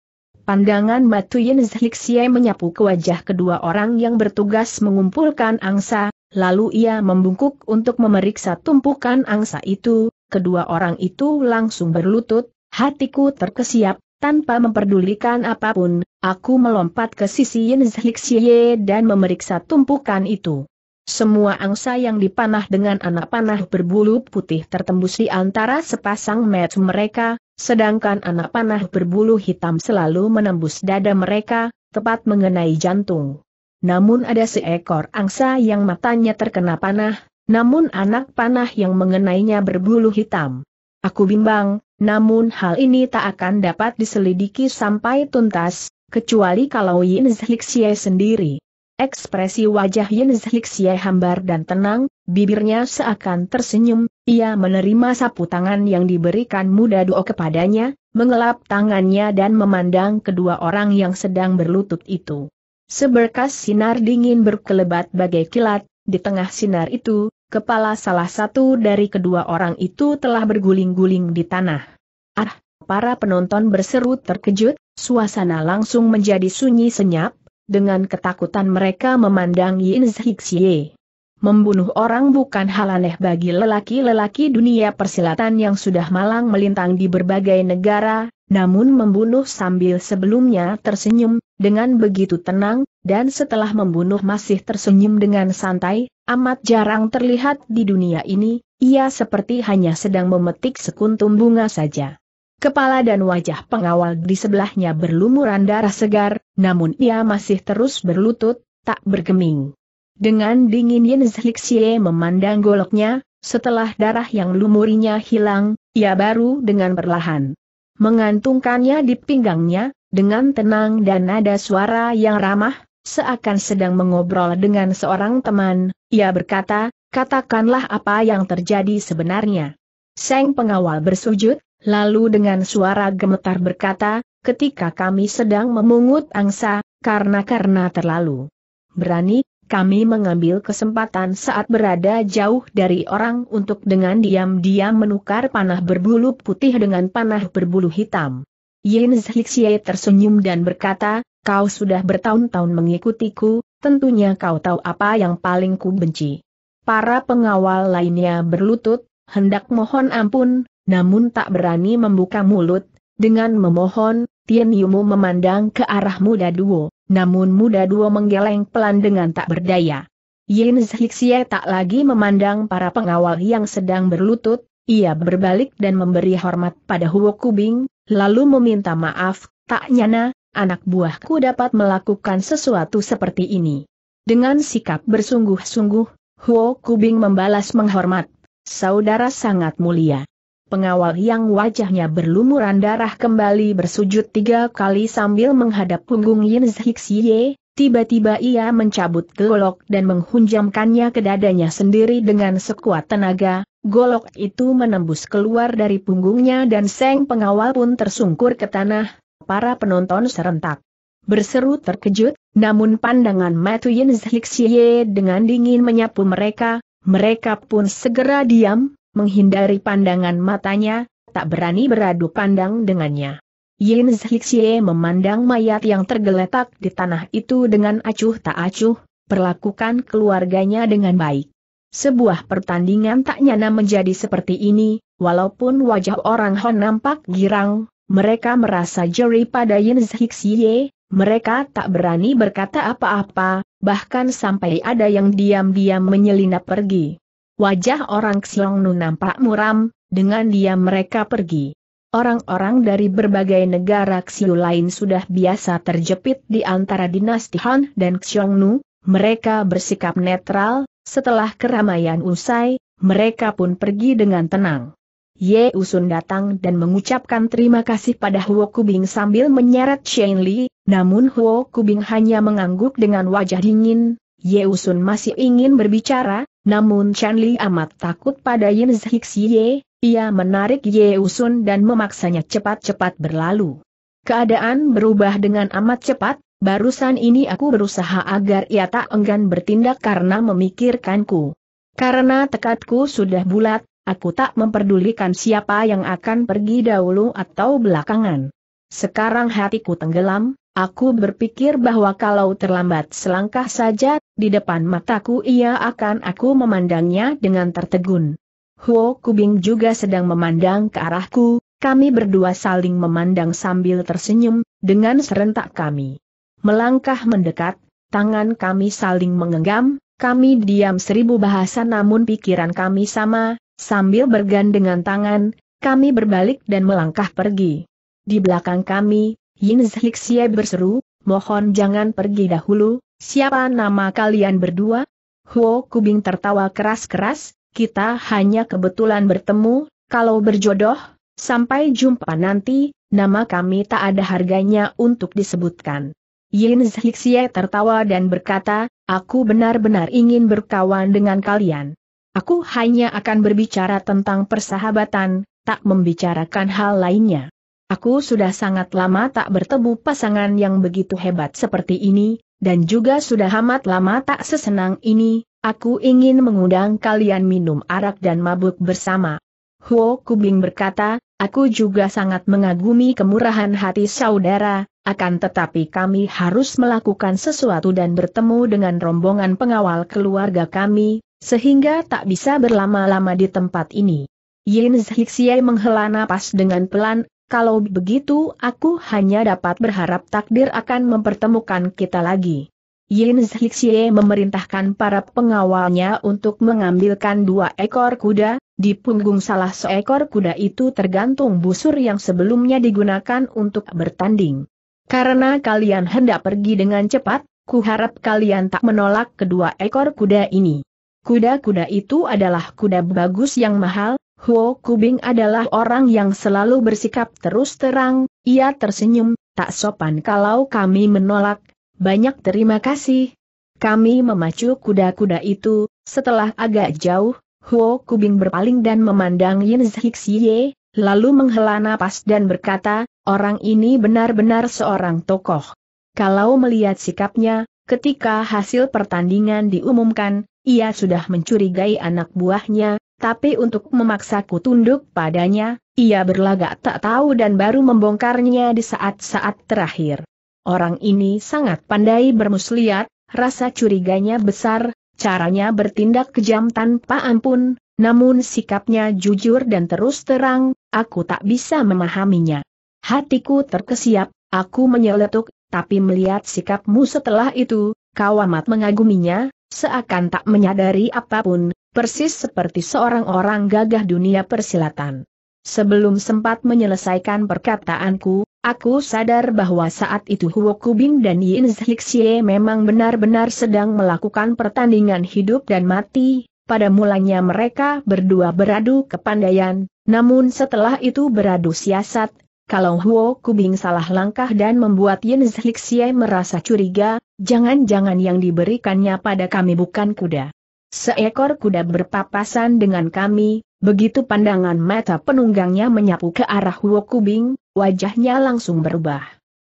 Pandangan Matu Yin Zhixie menyapu ke wajah kedua orang yang bertugas mengumpulkan angsa, lalu ia membungkuk untuk memeriksa tumpukan angsa itu, kedua orang itu langsung berlutut, hatiku terkesiap, tanpa memperdulikan apapun, aku melompat ke sisi Yin Zhixie dan memeriksa tumpukan itu. Semua angsa yang dipanah dengan anak panah berbulu putih tertembus di antara sepasang met mereka, sedangkan anak panah berbulu hitam selalu menembus dada mereka, tepat mengenai jantung. Namun ada seekor angsa yang matanya terkena panah, namun anak panah yang mengenainya berbulu hitam. Aku bimbang, namun hal ini tak akan dapat diselidiki sampai tuntas, kecuali kalau Yin Zhixie sendiri. Ekspresi wajah Yin Zhixie hambar dan tenang, bibirnya seakan tersenyum, ia menerima sapu tangan yang diberikan muda duo kepadanya, mengelap tangannya dan memandang kedua orang yang sedang berlutut itu. Seberkas sinar dingin berkelebat bagai kilat, di tengah sinar itu, kepala salah satu dari kedua orang itu telah berguling-guling di tanah. Ah, para penonton berseru terkejut, suasana langsung menjadi sunyi senyap, dengan ketakutan mereka memandang Yin Zhixie. Membunuh orang bukan hal aneh bagi lelaki-lelaki dunia persilatan yang sudah malang melintang di berbagai negara, namun membunuh sambil sebelumnya tersenyum, dengan begitu tenang, dan setelah membunuh masih tersenyum dengan santai, amat jarang terlihat di dunia ini, ia seperti hanya sedang memetik sekuntum bunga saja. Kepala dan wajah pengawal di sebelahnya berlumuran darah segar, namun ia masih terus berlutut, tak bergeming. Dengan dingin Yin Zhixie memandang goloknya, setelah darah yang lumurinya hilang, ia baru dengan perlahan mengantungkannya di pinggangnya, dengan tenang dan nada suara yang ramah, seakan sedang mengobrol dengan seorang teman, ia berkata, katakanlah apa yang terjadi sebenarnya. Seng pengawal bersujud, Lalu dengan suara gemetar berkata, ketika kami sedang memungut angsa, karena-karena terlalu berani, kami mengambil kesempatan saat berada jauh dari orang untuk dengan diam-diam menukar panah berbulu putih dengan panah berbulu hitam. Yin Zhixie tersenyum dan berkata, kau sudah bertahun-tahun mengikutiku, tentunya kau tahu apa yang paling ku benci. Para pengawal lainnya berlutut, hendak mohon ampun, namun tak berani membuka mulut, dengan memohon, Tian Yumu memandang ke arah muda duo, namun muda duo menggeleng pelan dengan tak berdaya. Yin Zhixie tak lagi memandang para pengawal yang sedang berlutut, ia berbalik dan memberi hormat pada Huo Kubing, lalu meminta maaf, tak nyana, anak buahku dapat melakukan sesuatu seperti ini. Dengan sikap bersungguh-sungguh, Huo Kubing membalas menghormat, saudara sangat mulia pengawal yang wajahnya berlumuran darah kembali bersujud tiga kali sambil menghadap punggung Yin Zhixie, tiba-tiba ia mencabut golok dan menghunjamkannya ke dadanya sendiri dengan sekuat tenaga, golok itu menembus keluar dari punggungnya dan seng pengawal pun tersungkur ke tanah, para penonton serentak. Berseru terkejut, namun pandangan Yin Zhixie dengan dingin menyapu mereka, mereka pun segera diam, menghindari pandangan matanya, tak berani beradu pandang dengannya. Yin Zhixie memandang mayat yang tergeletak di tanah itu dengan acuh tak acuh, perlakukan keluarganya dengan baik. Sebuah pertandingan tak nyana menjadi seperti ini, walaupun wajah orang Hon nampak girang, mereka merasa jeri pada Yin Zhixie, mereka tak berani berkata apa-apa, bahkan sampai ada yang diam-diam menyelinap pergi. Wajah orang Xiong Nu nampak muram, dengan dia mereka pergi. Orang-orang dari berbagai negara Xiu lain sudah biasa terjepit di antara dinasti Han dan Xiong Nu, mereka bersikap netral, setelah keramaian usai, mereka pun pergi dengan tenang. Ye Usun datang dan mengucapkan terima kasih pada Huo Kubing sambil menyeret Shen Li, namun Huo Kubing hanya mengangguk dengan wajah dingin, Ye Usun masih ingin berbicara, namun Chen Li amat takut pada Yin Zhixie, ia menarik Ye Usun dan memaksanya cepat-cepat berlalu. Keadaan berubah dengan amat cepat, barusan ini aku berusaha agar ia tak enggan bertindak karena memikirkanku. Karena tekadku sudah bulat, aku tak memperdulikan siapa yang akan pergi dahulu atau belakangan. Sekarang hatiku tenggelam, Aku berpikir bahwa kalau terlambat selangkah saja, di depan mataku ia akan aku memandangnya dengan tertegun. Huo Kubing juga sedang memandang ke arahku, kami berdua saling memandang sambil tersenyum, dengan serentak kami. Melangkah mendekat, tangan kami saling mengenggam, kami diam seribu bahasa namun pikiran kami sama, sambil bergandengan tangan, kami berbalik dan melangkah pergi. Di belakang kami, Yin Zhixie berseru, mohon jangan pergi dahulu, siapa nama kalian berdua? Huo Kubing tertawa keras-keras, kita hanya kebetulan bertemu, kalau berjodoh, sampai jumpa nanti, nama kami tak ada harganya untuk disebutkan. Yin Zhixie tertawa dan berkata, aku benar-benar ingin berkawan dengan kalian. Aku hanya akan berbicara tentang persahabatan, tak membicarakan hal lainnya. Aku sudah sangat lama tak bertemu pasangan yang begitu hebat seperti ini, dan juga sudah amat lama tak sesenang ini, aku ingin mengundang kalian minum arak dan mabuk bersama. Huo Kubing berkata, aku juga sangat mengagumi kemurahan hati saudara, akan tetapi kami harus melakukan sesuatu dan bertemu dengan rombongan pengawal keluarga kami, sehingga tak bisa berlama-lama di tempat ini. Yin Zhixie menghela napas dengan pelan, kalau begitu aku hanya dapat berharap takdir akan mempertemukan kita lagi. Yin Zhixie memerintahkan para pengawalnya untuk mengambilkan dua ekor kuda, di punggung salah seekor kuda itu tergantung busur yang sebelumnya digunakan untuk bertanding. Karena kalian hendak pergi dengan cepat, kuharap kalian tak menolak kedua ekor kuda ini. Kuda-kuda itu adalah kuda bagus yang mahal, Huo Kubing adalah orang yang selalu bersikap terus terang, ia tersenyum, tak sopan kalau kami menolak, banyak terima kasih. Kami memacu kuda-kuda itu, setelah agak jauh, Huo Kubing berpaling dan memandang Yin Zhixie, lalu menghela napas dan berkata, orang ini benar-benar seorang tokoh. Kalau melihat sikapnya, ketika hasil pertandingan diumumkan, ia sudah mencurigai anak buahnya, tapi untuk memaksaku tunduk padanya, ia berlagak tak tahu dan baru membongkarnya di saat-saat terakhir. Orang ini sangat pandai bermuslihat, rasa curiganya besar, caranya bertindak kejam tanpa ampun, namun sikapnya jujur dan terus terang, aku tak bisa memahaminya. Hatiku terkesiap, aku menyeletuk, tapi melihat sikapmu setelah itu, kau amat mengaguminya, seakan tak menyadari apapun, persis seperti seorang orang gagah dunia persilatan. Sebelum sempat menyelesaikan perkataanku, aku sadar bahwa saat itu Huo Kubin dan Yin Zhixie memang benar-benar sedang melakukan pertandingan hidup dan mati, pada mulanya mereka berdua beradu kepandaian, namun setelah itu beradu siasat, kalau Huo Kubing salah langkah dan membuat Yin Zhixie merasa curiga, jangan-jangan yang diberikannya pada kami bukan kuda. Seekor kuda berpapasan dengan kami, begitu pandangan mata penunggangnya menyapu ke arah Huo Kubing, wajahnya langsung berubah.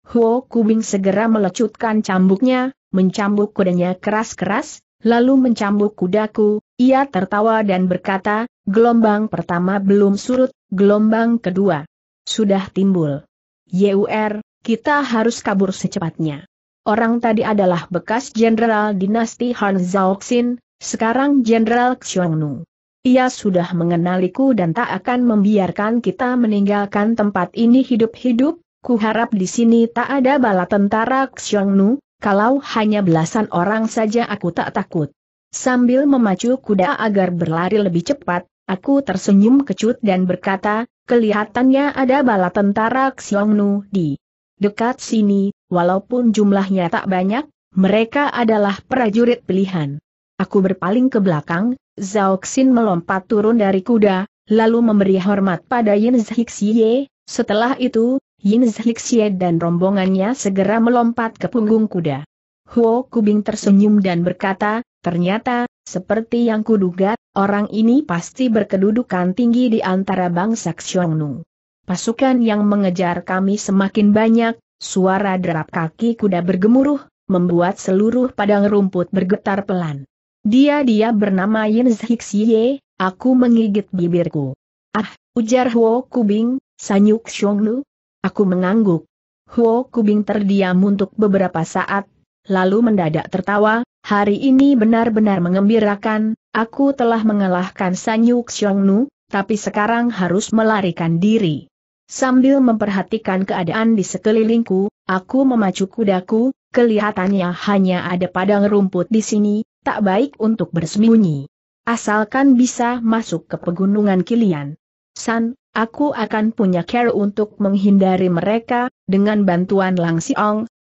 Huo Kubing segera melecutkan cambuknya, mencambuk kudanya keras-keras, lalu mencambuk kudaku, ia tertawa dan berkata, gelombang pertama belum surut, gelombang kedua sudah timbul. YUR, kita harus kabur secepatnya. Orang tadi adalah bekas jenderal dinasti Han Zhaoxin. Sekarang Jenderal Xiongnu. Ia sudah mengenaliku dan tak akan membiarkan kita meninggalkan tempat ini hidup-hidup, kuharap di sini tak ada bala tentara Xiongnu, kalau hanya belasan orang saja aku tak takut. Sambil memacu kuda agar berlari lebih cepat, aku tersenyum kecut dan berkata, kelihatannya ada bala tentara Xiongnu di dekat sini, walaupun jumlahnya tak banyak, mereka adalah prajurit pilihan. Aku berpaling ke belakang, Zhao Xin melompat turun dari kuda, lalu memberi hormat pada Yin Zhixie, setelah itu, Yin Zhixie dan rombongannya segera melompat ke punggung kuda. Huo Kubing tersenyum dan berkata, ternyata, seperti yang kuduga, orang ini pasti berkedudukan tinggi di antara bangsa Xiongnu. Pasukan yang mengejar kami semakin banyak, suara derap kaki kuda bergemuruh, membuat seluruh padang rumput bergetar pelan. Dia-dia bernama Yin Zhixie, aku menggigit bibirku. Ah, ujar Huo Kubing, Sanyuk Xionglu. Aku mengangguk. Huo Kubing terdiam untuk beberapa saat, lalu mendadak tertawa, hari ini benar-benar mengembirakan, aku telah mengalahkan Sanyuk Xionglu, tapi sekarang harus melarikan diri. Sambil memperhatikan keadaan di sekelilingku, aku memacu kudaku, kelihatannya hanya ada padang rumput di sini, tak baik untuk bersembunyi. Asalkan bisa masuk ke pegunungan Kilian. San, aku akan punya care untuk menghindari mereka, dengan bantuan Lang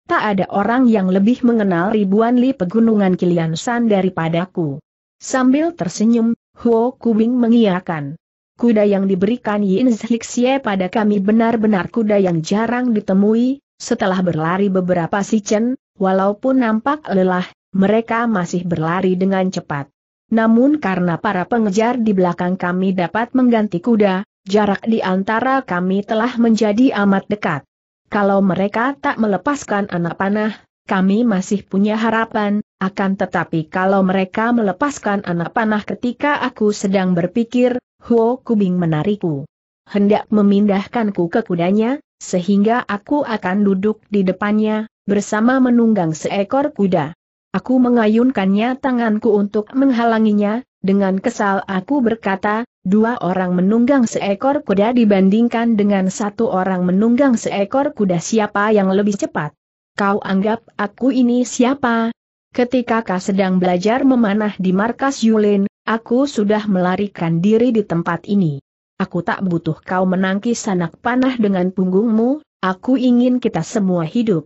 tak ada orang yang lebih mengenal ribuan li pegunungan Kilian San daripadaku. Sambil tersenyum, Huo Kubing mengiakan. Kuda yang diberikan Yin Zhixie pada kami benar-benar kuda yang jarang ditemui, setelah berlari beberapa Chen, walaupun nampak lelah, mereka masih berlari dengan cepat. Namun karena para pengejar di belakang kami dapat mengganti kuda, jarak di antara kami telah menjadi amat dekat. Kalau mereka tak melepaskan anak panah, kami masih punya harapan, akan tetapi kalau mereka melepaskan anak panah ketika aku sedang berpikir, Huo Kubing menarikku. Hendak memindahkanku ke kudanya, sehingga aku akan duduk di depannya, bersama menunggang seekor kuda. Aku mengayunkannya tanganku untuk menghalanginya, dengan kesal aku berkata, dua orang menunggang seekor kuda dibandingkan dengan satu orang menunggang seekor kuda siapa yang lebih cepat. Kau anggap aku ini siapa? Ketika kau sedang belajar memanah di markas Yulin, aku sudah melarikan diri di tempat ini. Aku tak butuh kau menangkis anak panah dengan punggungmu, aku ingin kita semua hidup.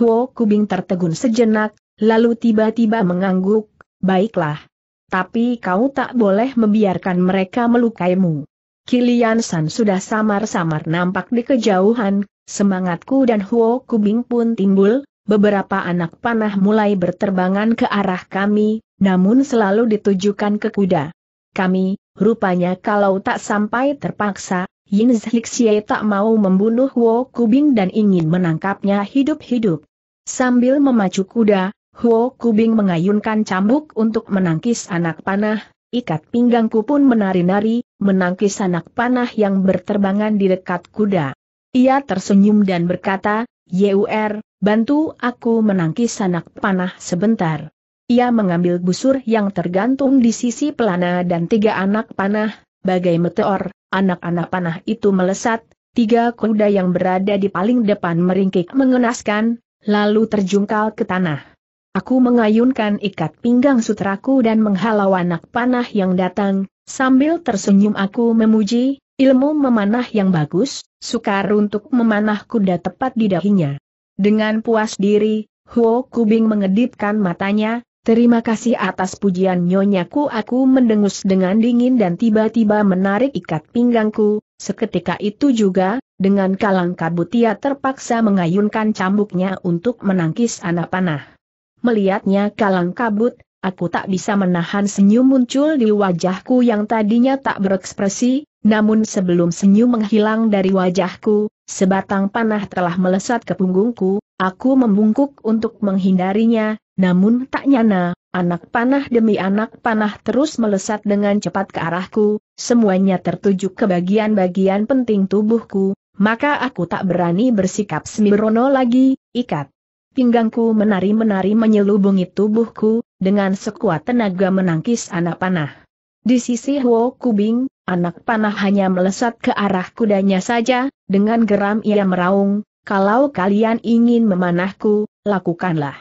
Huo Kubing tertegun sejenak, lalu tiba-tiba mengangguk, baiklah. Tapi kau tak boleh membiarkan mereka melukaimu. Kilian San sudah samar-samar nampak di kejauhan, semangatku dan Huo Kubing pun timbul, beberapa anak panah mulai berterbangan ke arah kami, namun selalu ditujukan ke kuda. Kami, rupanya kalau tak sampai terpaksa, Yin Zhixie tak mau membunuh Huo Kubing dan ingin menangkapnya hidup-hidup. Sambil memacu kuda, Huo Kubing mengayunkan cambuk untuk menangkis anak panah, ikat pinggangku pun menari-nari, menangkis anak panah yang berterbangan di dekat kuda. Ia tersenyum dan berkata, Yur, er, bantu aku menangkis anak panah sebentar. Ia mengambil busur yang tergantung di sisi pelana dan tiga anak panah, bagai meteor, anak-anak panah itu melesat, tiga kuda yang berada di paling depan meringkik mengenaskan, lalu terjungkal ke tanah. Aku mengayunkan ikat pinggang sutraku dan menghalau anak panah yang datang, sambil tersenyum aku memuji, ilmu memanah yang bagus, sukar untuk memanah kuda tepat di dahinya. Dengan puas diri, Huo Kubing mengedipkan matanya, terima kasih atas pujian nyonyaku aku mendengus dengan dingin dan tiba-tiba menarik ikat pinggangku, seketika itu juga, dengan kalang kabut ia terpaksa mengayunkan cambuknya untuk menangkis anak panah. Melihatnya kalang kabut, aku tak bisa menahan senyum muncul di wajahku yang tadinya tak berekspresi, namun sebelum senyum menghilang dari wajahku, sebatang panah telah melesat ke punggungku, aku membungkuk untuk menghindarinya, namun tak nyana, anak panah demi anak panah terus melesat dengan cepat ke arahku, semuanya tertuju ke bagian-bagian penting tubuhku, maka aku tak berani bersikap sembrono lagi, ikat. Pinggangku menari-menari menyelubungi tubuhku, dengan sekuat tenaga menangkis anak panah. Di sisi Huo Kubing, anak panah hanya melesat ke arah kudanya saja, dengan geram ia meraung, kalau kalian ingin memanahku, lakukanlah.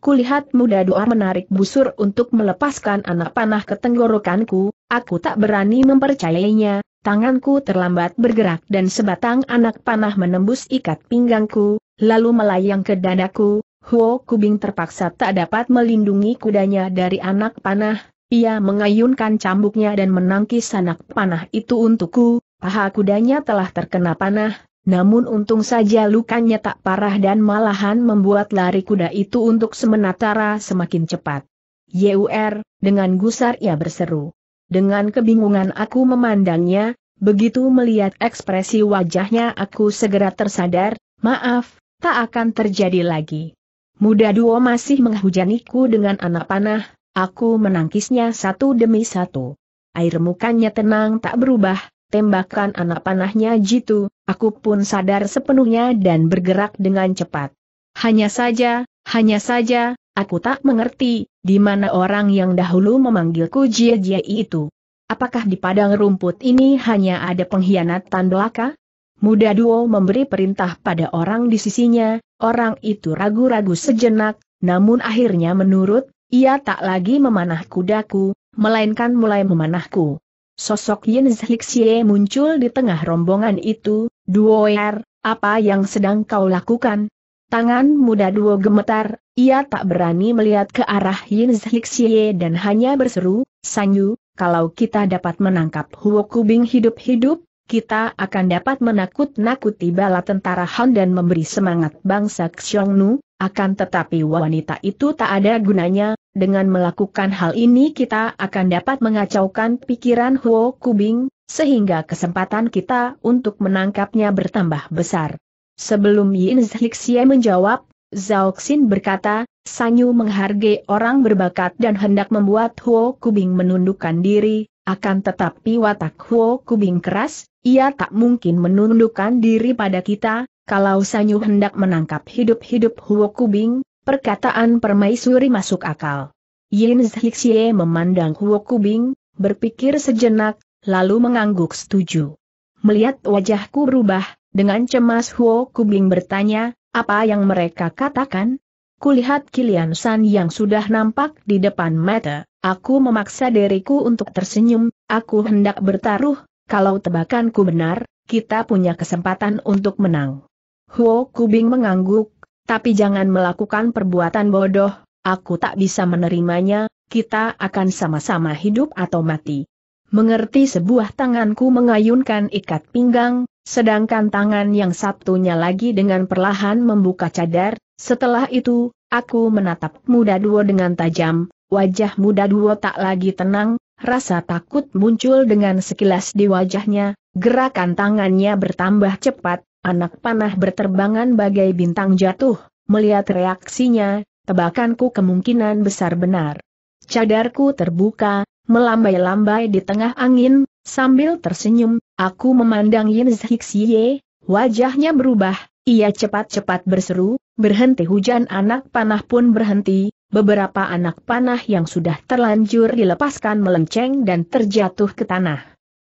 Kulihat muda doa menarik busur untuk melepaskan anak panah ke tenggorokanku, aku tak berani mempercayainya, tanganku terlambat bergerak dan sebatang anak panah menembus ikat pinggangku, lalu melayang ke dadaku, Huo Kubing terpaksa tak dapat melindungi kudanya dari anak panah, ia mengayunkan cambuknya dan menangkis anak panah itu untukku, paha kudanya telah terkena panah, namun untung saja lukanya tak parah dan malahan membuat lari kuda itu untuk sementara semakin cepat. Yur, er, dengan gusar ia berseru. Dengan kebingungan aku memandangnya, begitu melihat ekspresi wajahnya aku segera tersadar, maaf, tak akan terjadi lagi. Muda Duo masih menghujaniku dengan anak panah, aku menangkisnya satu demi satu. Air mukanya tenang tak berubah, tembakan anak panahnya jitu, aku pun sadar sepenuhnya dan bergerak dengan cepat. Hanya saja, hanya saja, aku tak mengerti, di mana orang yang dahulu memanggilku Jie Jie itu. Apakah di padang rumput ini hanya ada pengkhianatan belaka? Muda Duo memberi perintah pada orang di sisinya, orang itu ragu-ragu sejenak, namun akhirnya menurut, ia tak lagi memanah kudaku, melainkan mulai memanahku. Sosok Yin Zhixie muncul di tengah rombongan itu, Duo Er, apa yang sedang kau lakukan? Tangan muda Duo gemetar, ia tak berani melihat ke arah Yin Zhixie dan hanya berseru, Sanyu, kalau kita dapat menangkap Huo Kubing hidup-hidup, kita akan dapat menakut-nakuti bala tentara Han dan memberi semangat bangsa Xiongnu, akan tetapi wanita itu tak ada gunanya, dengan melakukan hal ini kita akan dapat mengacaukan pikiran Huo Kubing, sehingga kesempatan kita untuk menangkapnya bertambah besar. Sebelum Yin Zhixie menjawab, Zhao Xin berkata, Sanyu menghargai orang berbakat dan hendak membuat Huo Kubing menundukkan diri, akan tetapi watak Huo Kubing keras, ia tak mungkin menundukkan diri pada kita, kalau Sanyu hendak menangkap hidup-hidup Huo Kubing, perkataan permaisuri masuk akal. Yin Zhixie memandang Huo Kubing, berpikir sejenak, lalu mengangguk setuju. Melihat wajahku berubah, dengan cemas Huo Kubing bertanya, apa yang mereka katakan? Kulihat Kilian San yang sudah nampak di depan mata, aku memaksa diriku untuk tersenyum, aku hendak bertaruh, kalau tebakanku benar, kita punya kesempatan untuk menang. Huo Kubing mengangguk, tapi jangan melakukan perbuatan bodoh, aku tak bisa menerimanya, kita akan sama-sama hidup atau mati. Mengerti sebuah tanganku mengayunkan ikat pinggang, sedangkan tangan yang satunya lagi dengan perlahan membuka cadar, setelah itu, aku menatap muda duo dengan tajam, wajah muda duo tak lagi tenang, Rasa takut muncul dengan sekilas di wajahnya, gerakan tangannya bertambah cepat, anak panah berterbangan bagai bintang jatuh, melihat reaksinya, tebakanku kemungkinan besar benar. Cadarku terbuka, melambai-lambai di tengah angin, sambil tersenyum, aku memandang Yin Zhixie, wajahnya berubah, ia cepat-cepat berseru, berhenti hujan anak panah pun berhenti, beberapa anak panah yang sudah terlanjur dilepaskan melenceng dan terjatuh ke tanah.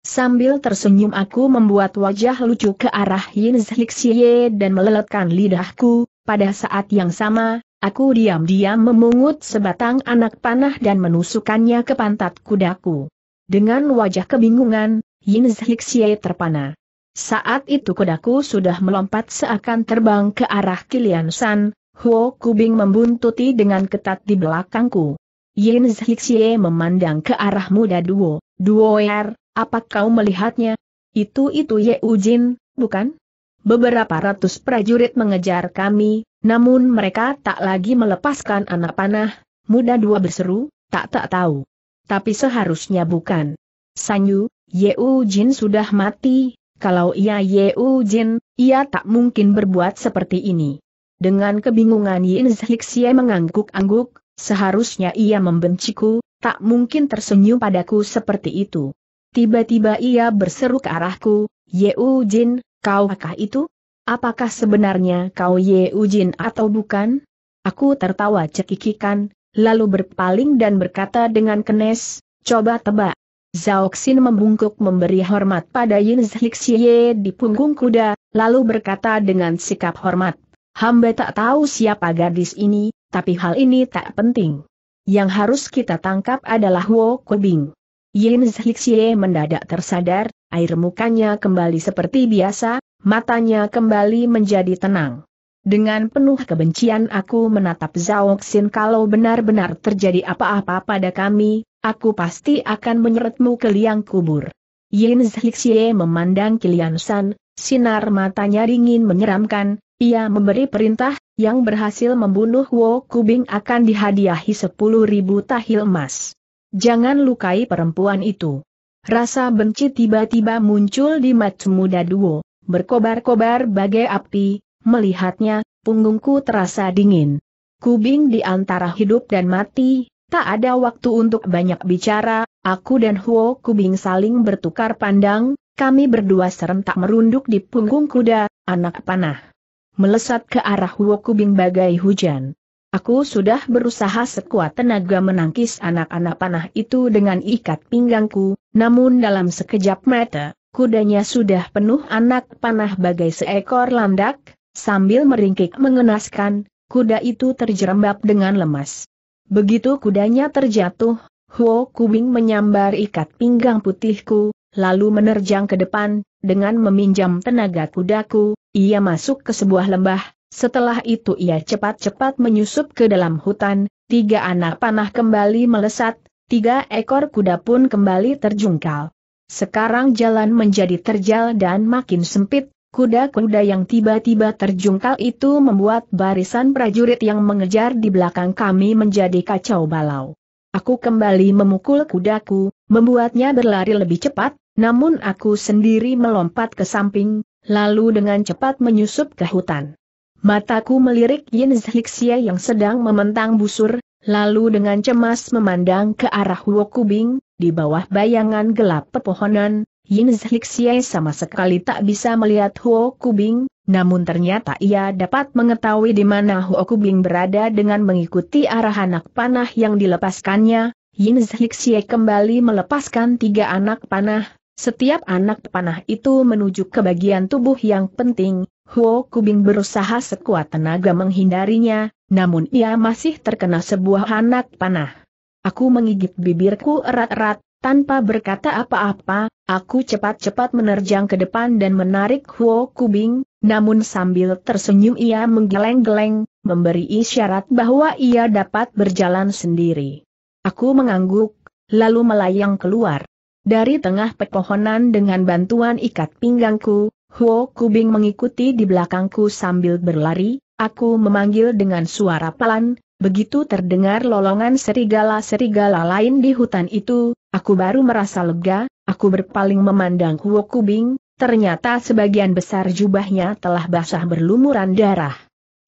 Sambil tersenyum aku membuat wajah lucu ke arah Yin Zhixie dan meleletkan lidahku, pada saat yang sama, aku diam-diam memungut sebatang anak panah dan menusukannya ke pantat kudaku. Dengan wajah kebingungan, Yin Zhixie terpana. Saat itu kudaku sudah melompat seakan terbang ke arah Kilian San, Huo Kubing membuntuti dengan ketat di belakangku. Yin Zhixie memandang ke arah muda Duo, Duo Er, apa kau melihatnya? Itu-itu Ye Ujin, bukan? Beberapa ratus prajurit mengejar kami, namun mereka tak lagi melepaskan anak panah, muda Duo berseru, tak tak tahu. Tapi seharusnya bukan. Sanyu, Ye Ujin sudah mati, kalau ia Ye Ujin, ia tak mungkin berbuat seperti ini. Dengan kebingungan Yin Zhixie mengangguk-angguk, seharusnya ia membenciku, tak mungkin tersenyum padaku seperti itu. Tiba-tiba ia berseru ke arahku, Yeu Jin, kau akah itu? Apakah sebenarnya kau Yeu Jin atau bukan? Aku tertawa cekikikan, lalu berpaling dan berkata dengan kenes, coba tebak. Zaoksin membungkuk memberi hormat pada Yin Zhixie di punggung kuda, lalu berkata dengan sikap hormat. Hamba tak tahu siapa gadis ini, tapi hal ini tak penting. Yang harus kita tangkap adalah Wo Kobing. Yin Zhixie mendadak tersadar, air mukanya kembali seperti biasa, matanya kembali menjadi tenang. Dengan penuh kebencian aku menatap Zhao Xin kalau benar-benar terjadi apa-apa pada kami, aku pasti akan menyeretmu ke liang kubur. Yin Zhixie memandang Kilian San, sinar matanya dingin menyeramkan, ia memberi perintah, yang berhasil membunuh Wo Kubing akan dihadiahi sepuluh ribu tahil emas. Jangan lukai perempuan itu. Rasa benci tiba-tiba muncul di mata muda duo, berkobar-kobar bagai api, melihatnya, punggungku terasa dingin. Kubing di antara hidup dan mati, tak ada waktu untuk banyak bicara, aku dan Huo Kubing saling bertukar pandang, kami berdua serentak merunduk di punggung kuda, anak panah melesat ke arah Wokubing bagai hujan. Aku sudah berusaha sekuat tenaga menangkis anak-anak panah itu dengan ikat pinggangku, namun dalam sekejap mata, kudanya sudah penuh anak panah bagai seekor landak, sambil meringkik mengenaskan, kuda itu terjerembab dengan lemas. Begitu kudanya terjatuh, Huo Kubing menyambar ikat pinggang putihku, lalu menerjang ke depan, dengan meminjam tenaga kudaku, ia masuk ke sebuah lembah, setelah itu ia cepat-cepat menyusup ke dalam hutan, tiga anak panah kembali melesat, tiga ekor kuda pun kembali terjungkal. Sekarang jalan menjadi terjal dan makin sempit, kuda-kuda yang tiba-tiba terjungkal itu membuat barisan prajurit yang mengejar di belakang kami menjadi kacau balau. Aku kembali memukul kudaku, membuatnya berlari lebih cepat, namun aku sendiri melompat ke samping, lalu dengan cepat menyusup ke hutan. Mataku melirik Yin Zhixia yang sedang mementang busur, lalu dengan cemas memandang ke arah Wokubing, di bawah bayangan gelap pepohonan, Yin Zhixia sama sekali tak bisa melihat Huo Kubing, namun ternyata ia dapat mengetahui di mana Huo Kubing berada dengan mengikuti arah anak panah yang dilepaskannya. Yin Zhixia kembali melepaskan tiga anak panah, setiap anak panah itu menuju ke bagian tubuh yang penting, Huo Kubing berusaha sekuat tenaga menghindarinya, namun ia masih terkena sebuah anak panah. Aku menggigit bibirku erat-erat, tanpa berkata apa-apa, aku cepat-cepat menerjang ke depan dan menarik Huo Kubing, namun sambil tersenyum ia menggeleng-geleng, memberi isyarat bahwa ia dapat berjalan sendiri. Aku mengangguk, lalu melayang keluar. Dari tengah pepohonan dengan bantuan ikat pinggangku, Huo Kubing mengikuti di belakangku sambil berlari, aku memanggil dengan suara pelan, begitu terdengar lolongan serigala-serigala lain di hutan itu, aku baru merasa lega, aku berpaling memandang Huo Kubing, ternyata sebagian besar jubahnya telah basah berlumuran darah.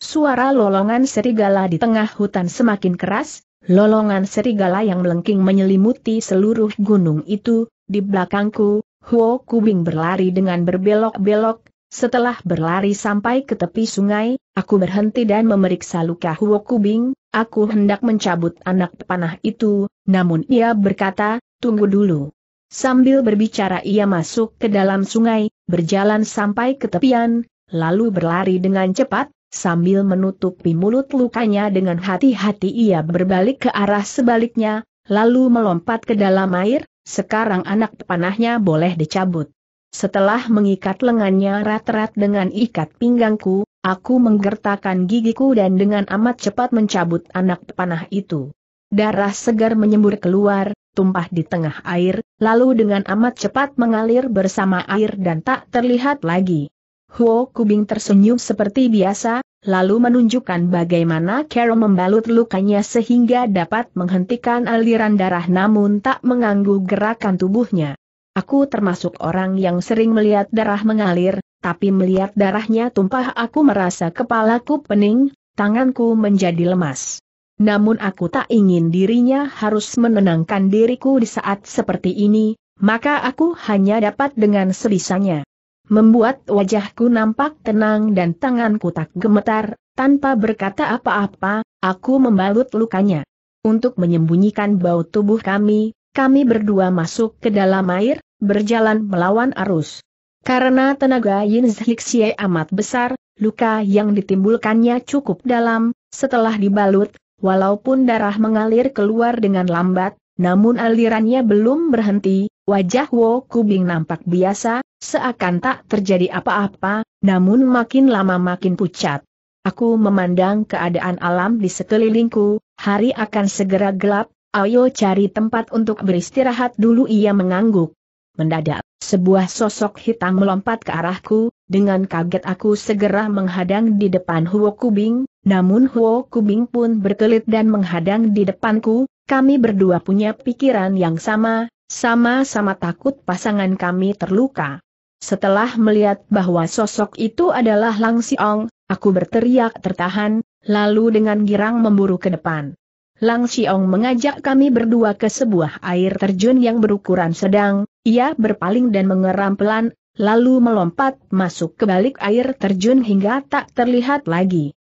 Suara lolongan serigala di tengah hutan semakin keras, Lolongan serigala yang melengking menyelimuti seluruh gunung itu, di belakangku, Huo Kubing berlari dengan berbelok-belok, setelah berlari sampai ke tepi sungai, aku berhenti dan memeriksa luka Huo Kubing, aku hendak mencabut anak panah itu, namun ia berkata, tunggu dulu. Sambil berbicara ia masuk ke dalam sungai, berjalan sampai ke tepian, lalu berlari dengan cepat, Sambil menutupi mulut lukanya dengan hati-hati ia berbalik ke arah sebaliknya, lalu melompat ke dalam air, sekarang anak panahnya boleh dicabut. Setelah mengikat lengannya rat-rat dengan ikat pinggangku, aku menggertakkan gigiku dan dengan amat cepat mencabut anak panah itu. Darah segar menyembur keluar, tumpah di tengah air, lalu dengan amat cepat mengalir bersama air dan tak terlihat lagi. Huo Kubing tersenyum seperti biasa, lalu menunjukkan bagaimana Carol membalut lukanya sehingga dapat menghentikan aliran darah namun tak mengganggu gerakan tubuhnya. Aku termasuk orang yang sering melihat darah mengalir, tapi melihat darahnya tumpah aku merasa kepalaku pening, tanganku menjadi lemas. Namun aku tak ingin dirinya harus menenangkan diriku di saat seperti ini, maka aku hanya dapat dengan sebisanya membuat wajahku nampak tenang dan tanganku tak gemetar, tanpa berkata apa-apa, aku membalut lukanya. Untuk menyembunyikan bau tubuh kami, kami berdua masuk ke dalam air, berjalan melawan arus. Karena tenaga Yin Zhixie amat besar, luka yang ditimbulkannya cukup dalam, setelah dibalut, walaupun darah mengalir keluar dengan lambat, namun alirannya belum berhenti, Wajah Wo Kubing nampak biasa, seakan tak terjadi apa-apa, namun makin lama makin pucat. Aku memandang keadaan alam di sekelilingku, hari akan segera gelap, ayo cari tempat untuk beristirahat dulu ia mengangguk. Mendadak, sebuah sosok hitam melompat ke arahku, dengan kaget aku segera menghadang di depan Huo Kubing, namun Huo Kubing pun berkelit dan menghadang di depanku, kami berdua punya pikiran yang sama, sama-sama takut pasangan kami terluka. Setelah melihat bahwa sosok itu adalah Lang Xiong, aku berteriak tertahan, lalu dengan girang memburu ke depan. Lang Xiong mengajak kami berdua ke sebuah air terjun yang berukuran sedang, ia berpaling dan mengeram pelan, lalu melompat masuk ke balik air terjun hingga tak terlihat lagi.